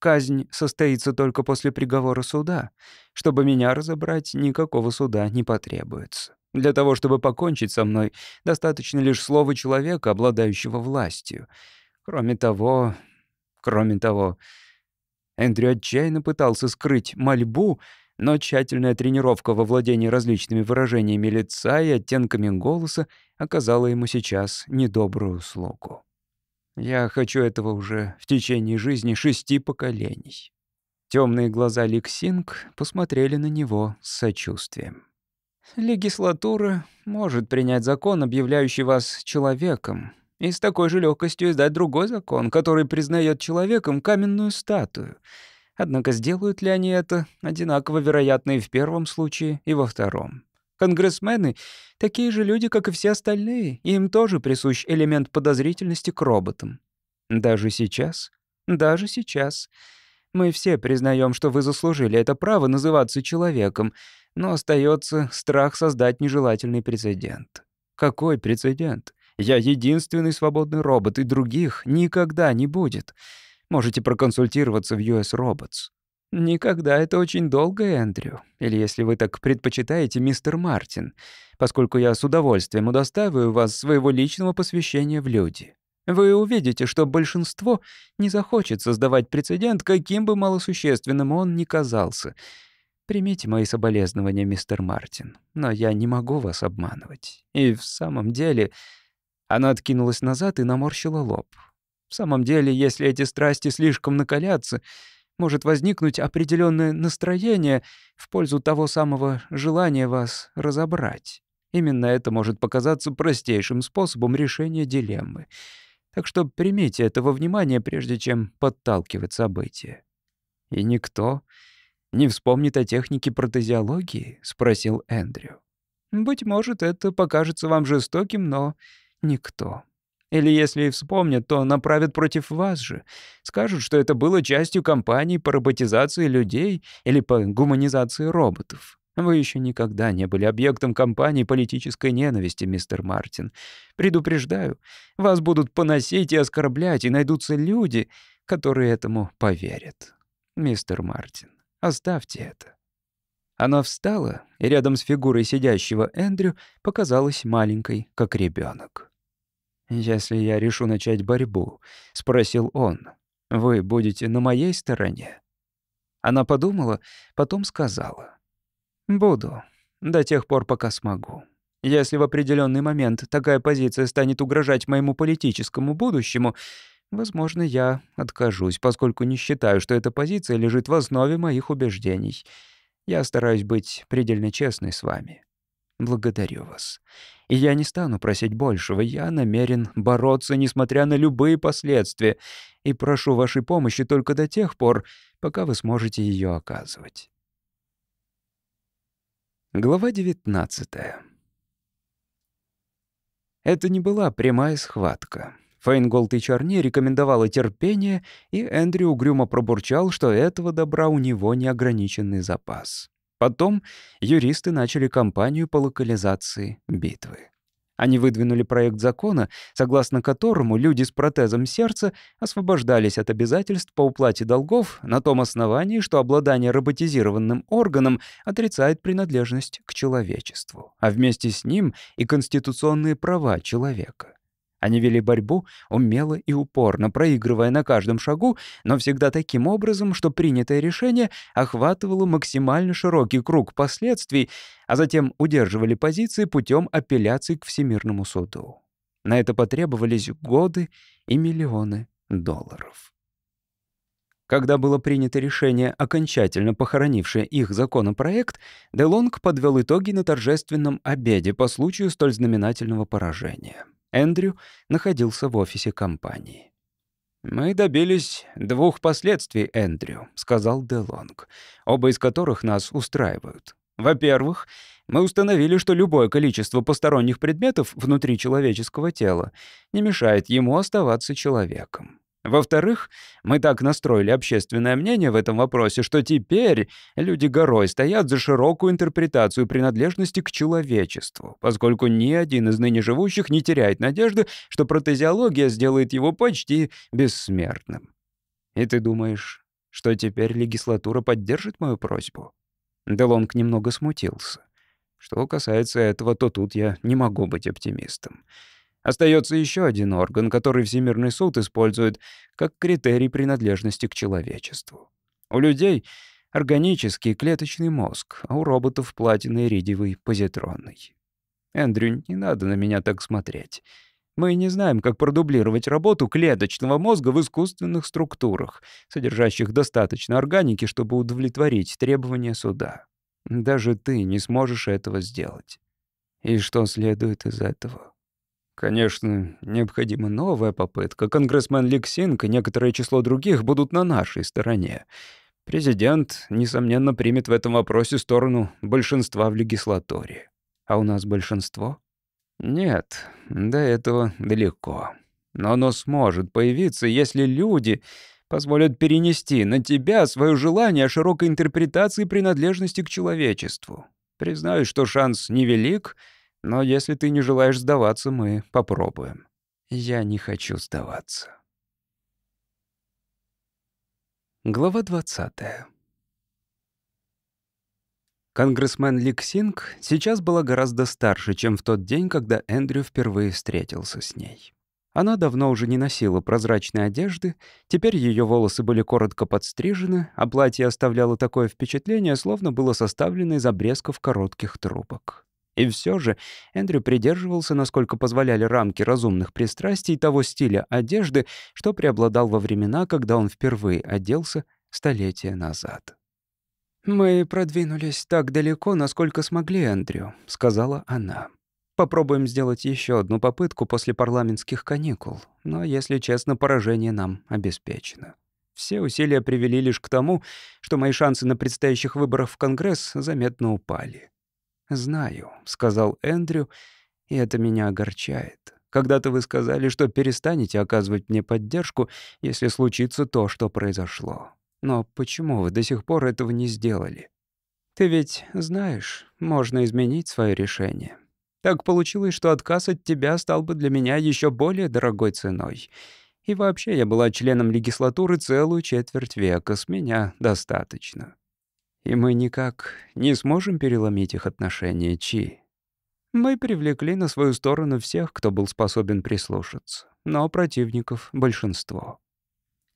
Казнь состоится только после приговора суда. Чтобы меня разобрать, никакого суда не потребуется. Для того, чтобы покончить со мной, достаточно лишь слова человека, обладающего властью. Кроме того... Кроме того... Эндрю отчаянно пытался скрыть мольбу, но тщательная тренировка во владении различными выражениями лица и оттенками голоса оказала ему сейчас недобрую услугу. «Я хочу этого уже в течение жизни шести поколений». Темные глаза Ликсинг посмотрели на него с сочувствием. Легислатура может принять закон, объявляющий вас человеком, и с такой же легкостью издать другой закон, который признает человеком каменную статую. Однако сделают ли они это, одинаково вероятно и в первом случае, и во втором. Конгрессмены — такие же люди, как и все остальные, и им тоже присущ элемент подозрительности к роботам. Даже сейчас, даже сейчас мы все признаем, что вы заслужили это право называться человеком — но остается страх создать нежелательный прецедент. Какой прецедент? Я единственный свободный робот, и других никогда не будет. Можете проконсультироваться в US Robots. Никогда это очень долго, Эндрю. Или если вы так предпочитаете, мистер Мартин, поскольку я с удовольствием удоставлю вас своего личного посвящения в люди. Вы увидите, что большинство не захочет создавать прецедент, каким бы малосущественным он ни казался — Примите мои соболезнования, мистер Мартин, но я не могу вас обманывать. И в самом деле...» Она откинулась назад и наморщила лоб. «В самом деле, если эти страсти слишком накалятся, может возникнуть определенное настроение в пользу того самого желания вас разобрать. Именно это может показаться простейшим способом решения дилеммы. Так что примите это во внимание, прежде чем подталкивать события. И никто не вспомнит о технике протезиологии?» — спросил Эндрю. «Быть может, это покажется вам жестоким, но никто. Или если и вспомнят, то направят против вас же. Скажут, что это было частью кампании по роботизации людей или по гуманизации роботов. Вы еще никогда не были объектом кампании политической ненависти, мистер Мартин. Предупреждаю, вас будут поносить и оскорблять, и найдутся люди, которые этому поверят. Мистер Мартин, Оставьте это». Она встала, и рядом с фигурой сидящего Эндрю показалась маленькой, как ребенок. «Если я решу начать борьбу», — спросил он, — «вы будете на моей стороне?» Она подумала, потом сказала. «Буду. До тех пор, пока смогу. Если в определенный момент такая позиция станет угрожать моему политическому будущему, Возможно, я откажусь, поскольку не считаю, что эта позиция лежит в основе моих убеждений. Я стараюсь быть предельно честной с вами. Благодарю вас. И я не стану просить большего. Я намерен бороться, несмотря на любые последствия, и прошу вашей помощи только до тех пор, пока вы сможете ее оказывать. Глава 19. Это не была прямая схватка. Фейнголд и Чарни рекомендовала терпение, и Эндрю угрюмо пробурчал, что этого добра у него неограниченный запас. Потом юристы начали кампанию по локализации битвы. Они выдвинули проект закона, согласно которому люди с протезом сердца освобождались от обязательств по уплате долгов на том основании, что обладание роботизированным органом отрицает принадлежность к человечеству, а вместе с ним и конституционные права человека. Они вели борьбу умело и упорно, проигрывая на каждом шагу, но всегда таким образом, что принятое решение охватывало максимально широкий круг последствий, а затем удерживали позиции путем апелляций к Всемирному суду. На это потребовались годы и миллионы долларов. Когда было принято решение, окончательно похоронившее их законопроект, Делонг подвел итоги на торжественном обеде по случаю столь знаменательного поражения. Эндрю находился в офисе компании. «Мы добились двух последствий, Эндрю», — сказал Делонг, «оба из которых нас устраивают. Во-первых, мы установили, что любое количество посторонних предметов внутри человеческого тела не мешает ему оставаться человеком. Во-вторых, мы так настроили общественное мнение в этом вопросе, что теперь люди горой стоят за широкую интерпретацию принадлежности к человечеству, поскольку ни один из ныне живущих не теряет надежды, что протезиология сделает его почти бессмертным. И ты думаешь, что теперь легислатура поддержит мою просьбу? Делонг немного смутился. Что касается этого, то тут я не могу быть оптимистом. Остается еще один орган, который Всемирный суд использует как критерий принадлежности к человечеству. У людей органический клеточный мозг, а у роботов платиный иридиевый позитронный. Эндрю, не надо на меня так смотреть. Мы не знаем, как продублировать работу клеточного мозга в искусственных структурах, содержащих достаточно органики, чтобы удовлетворить требования суда. Даже ты не сможешь этого сделать. И что следует из этого? Конечно, необходима новая попытка. Конгрессмен Ликсинг и некоторое число других будут на нашей стороне. Президент, несомненно, примет в этом вопросе сторону большинства в легислаторе. А у нас большинство? Нет, до этого далеко. Но оно сможет появиться, если люди позволят перенести на тебя свое желание о широкой интерпретации принадлежности к человечеству. Признаю, что шанс невелик — но если ты не желаешь сдаваться, мы попробуем. Я не хочу сдаваться. Глава 20. Конгрессмен Ликсинг сейчас была гораздо старше, чем в тот день, когда Эндрю впервые встретился с ней. Она давно уже не носила прозрачной одежды, теперь ее волосы были коротко подстрижены, а платье оставляло такое впечатление, словно было составлено из обрезков коротких трубок. И все же Эндрю придерживался, насколько позволяли рамки разумных пристрастий, того стиля одежды, что преобладал во времена, когда он впервые оделся столетия назад. «Мы продвинулись так далеко, насколько смогли, Эндрю», — сказала она. «Попробуем сделать еще одну попытку после парламентских каникул, но, если честно, поражение нам обеспечено». Все усилия привели лишь к тому, что мои шансы на предстоящих выборах в Конгресс заметно упали. «Знаю», — сказал Эндрю, — «и это меня огорчает. Когда-то вы сказали, что перестанете оказывать мне поддержку, если случится то, что произошло. Но почему вы до сих пор этого не сделали? Ты ведь знаешь, можно изменить свое решение. Так получилось, что отказ от тебя стал бы для меня еще более дорогой ценой. И вообще я была членом легислатуры целую четверть века, с меня достаточно. И мы никак не сможем переломить их отношения, Чи. Мы привлекли на свою сторону всех, кто был способен прислушаться, но противников — большинство.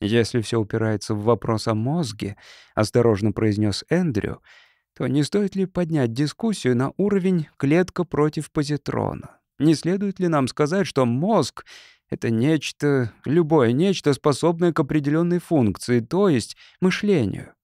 «Если все упирается в вопрос о мозге», — осторожно произнес Эндрю, то не стоит ли поднять дискуссию на уровень клетка против позитрона? Не следует ли нам сказать, что мозг — это нечто, любое нечто, способное к определенной функции, то есть мышлению?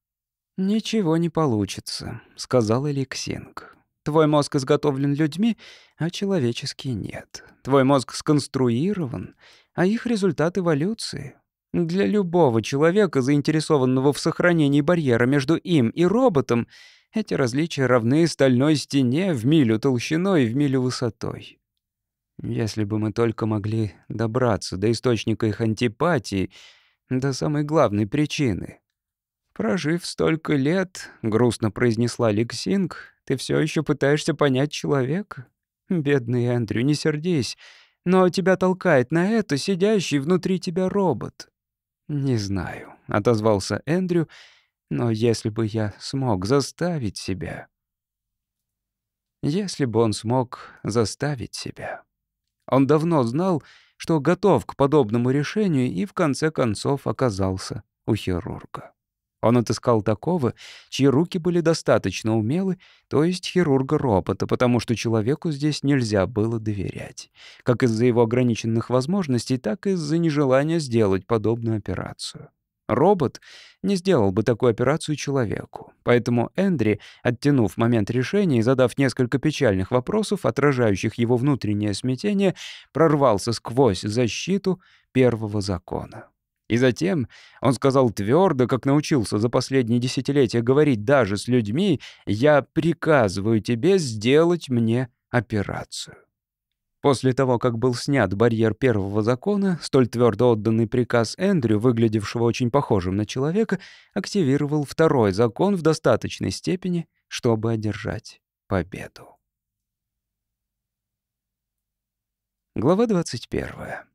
«Ничего не получится», — сказал Эликсинг. «Твой мозг изготовлен людьми, а человеческий нет. Твой мозг сконструирован, а их результат эволюции. Для любого человека, заинтересованного в сохранении барьера между им и роботом, эти различия равны стальной стене в милю толщиной и в милю высотой. Если бы мы только могли добраться до источника их антипатии, до самой главной причины — «Прожив столько лет», — грустно произнесла Ликсинг, «ты все еще пытаешься понять человека. Бедный Эндрю, не сердись, но тебя толкает на это сидящий внутри тебя робот». «Не знаю», — отозвался Эндрю, «но если бы я смог заставить себя...» Если бы он смог заставить себя. Он давно знал, что готов к подобному решению и в конце концов оказался у хирурга. Он отыскал такого, чьи руки были достаточно умелы, то есть хирурга робота, потому что человеку здесь нельзя было доверять. Как из-за его ограниченных возможностей, так и из-за нежелания сделать подобную операцию. Робот не сделал бы такую операцию человеку. Поэтому Эндри, оттянув момент решения и задав несколько печальных вопросов, отражающих его внутреннее смятение, прорвался сквозь защиту первого закона. И затем он сказал твердо, как научился за последние десятилетия говорить даже с людьми, «Я приказываю тебе сделать мне операцию». После того, как был снят барьер первого закона, столь твердо отданный приказ Эндрю, выглядевшего очень похожим на человека, активировал второй закон в достаточной степени, чтобы одержать победу. Глава двадцать первая.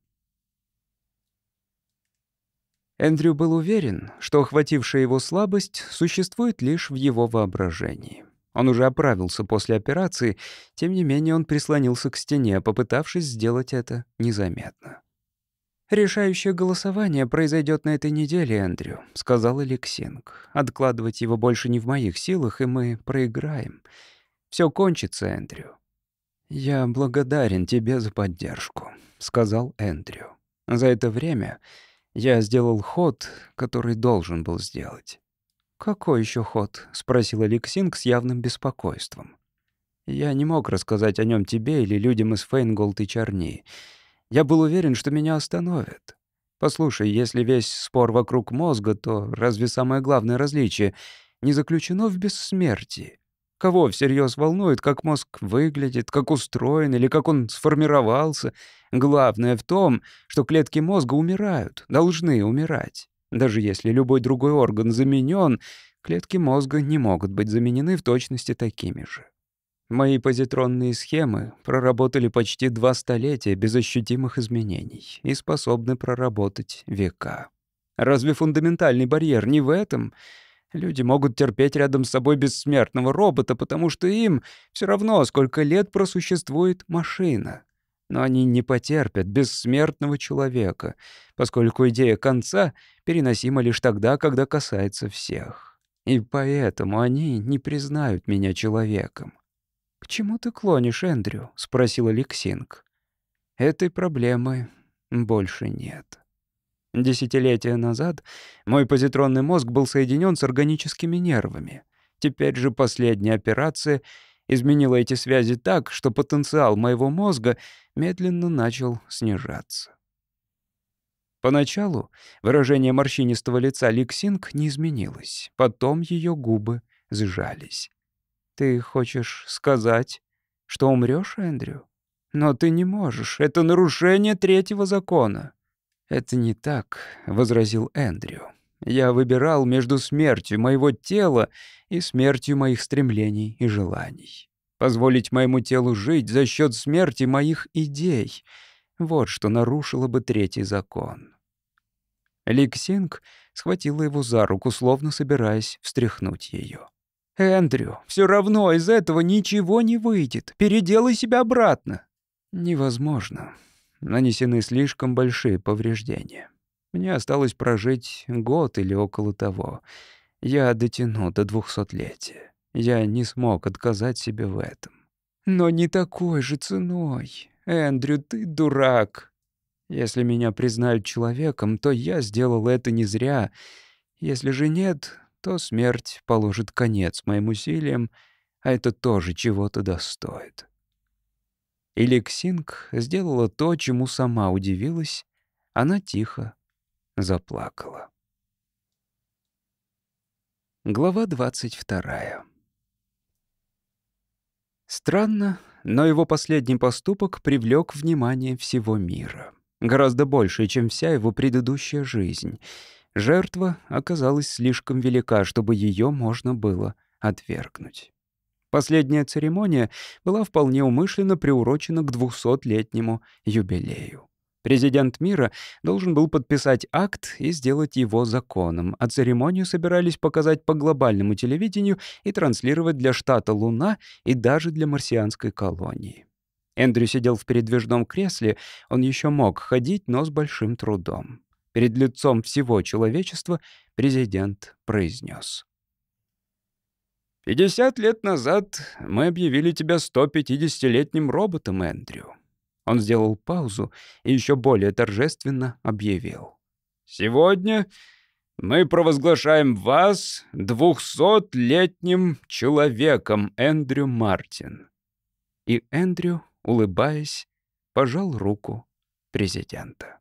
Эндрю был уверен, что охватившая его слабость существует лишь в его воображении. Он уже оправился после операции, тем не менее он прислонился к стене, попытавшись сделать это незаметно. «Решающее голосование произойдет на этой неделе, Эндрю», — сказал Алексинг. «Откладывать его больше не в моих силах, и мы проиграем. Все кончится, Эндрю». «Я благодарен тебе за поддержку», — сказал Эндрю. «За это время я сделал ход, который должен был сделать. «Какой еще ход?» — спросил Эликсинг с явным беспокойством. «Я не мог рассказать о нем тебе или людям из Фейнголд и Чарни. Я был уверен, что меня остановят. Послушай, если весь спор вокруг мозга, то разве самое главное различие не заключено в бессмертии?» Кого всерьез волнует, как мозг выглядит, как устроен или как он сформировался? Главное в том, что клетки мозга умирают, должны умирать. Даже если любой другой орган заменен, клетки мозга не могут быть заменены в точности такими же. Мои позитронные схемы проработали почти два столетия без ощутимых изменений и способны проработать века. Разве фундаментальный барьер не в этом — Люди могут терпеть рядом с собой бессмертного робота, потому что им все равно, сколько лет просуществует машина. Но они не потерпят бессмертного человека, поскольку идея конца переносима лишь тогда, когда касается всех. И поэтому они не признают меня человеком. «К чему ты клонишь, Эндрю?» — спросил Лексинг. «Этой проблемы больше нет». Десятилетия назад мой позитронный мозг был соединен с органическими нервами. Теперь же последняя операция изменила эти связи так, что потенциал моего мозга медленно начал снижаться. Поначалу выражение морщинистого лица Ликсинг не изменилось, потом ее губы сжались. «Ты хочешь сказать, что умрешь, Эндрю? Но ты не можешь, это нарушение третьего закона». «Это не так», — возразил Эндрю. «Я выбирал между смертью моего тела и смертью моих стремлений и желаний. Позволить моему телу жить за счет смерти моих идей — вот что нарушило бы третий закон». Ликсинг схватила его за руку, словно собираясь встряхнуть ее. «Эндрю, все равно из этого ничего не выйдет. Переделай себя обратно». «Невозможно нанесены слишком большие повреждения. Мне осталось прожить год или около того. Я дотяну до двухсотлетия. Я не смог отказать себе в этом. Но не такой же ценой. Эндрю, ты дурак. Если меня признают человеком, то я сделал это не зря. Если же нет, то смерть положит конец моим усилиям, а это тоже чего-то достоит. И Лексинг сделала то, чему сама удивилась. Она тихо заплакала. Глава 22. Странно, но его последний поступок привлек внимание всего мира. Гораздо больше, чем вся его предыдущая жизнь. Жертва оказалась слишком велика, чтобы ее можно было отвергнуть. Последняя церемония была вполне умышленно приурочена к 200-летнему юбилею. Президент мира должен был подписать акт и сделать его законом, а церемонию собирались показать по глобальному телевидению и транслировать для штата Луна и даже для марсианской колонии. Эндрю сидел в передвижном кресле, он еще мог ходить, но с большим трудом. Перед лицом всего человечества президент произнес: 50 лет назад мы объявили тебя 150-летним роботом, Эндрю». Он сделал паузу и еще более торжественно объявил. «Сегодня мы провозглашаем вас 200-летним человеком, Эндрю Мартин». И Эндрю, улыбаясь, пожал руку президента.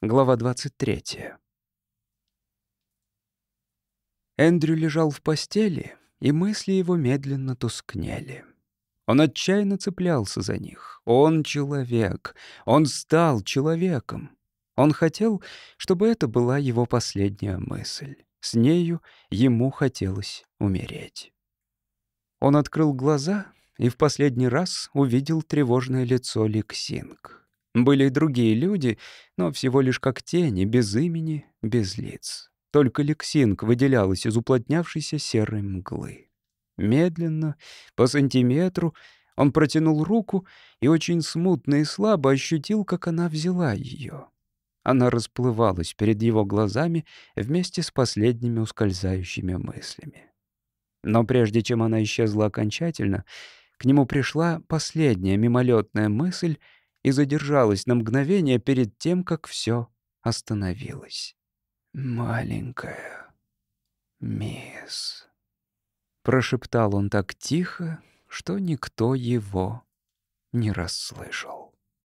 Глава 23. Эндрю лежал в постели, и мысли его медленно тускнели. Он отчаянно цеплялся за них. Он человек. Он стал человеком. Он хотел, чтобы это была его последняя мысль. С нею ему хотелось умереть. Он открыл глаза и в последний раз увидел тревожное лицо Лексинг. Были и другие люди, но всего лишь как тени, без имени, без лиц. Только лексинг выделялась из уплотнявшейся серой мглы. Медленно, по сантиметру, он протянул руку и очень смутно и слабо ощутил, как она взяла ее. Она расплывалась перед его глазами вместе с последними ускользающими мыслями. Но прежде чем она исчезла окончательно, к нему пришла последняя мимолетная мысль и задержалась на мгновение перед тем, как все остановилось. «Маленькая мисс», — прошептал он так тихо, что никто его не расслышал.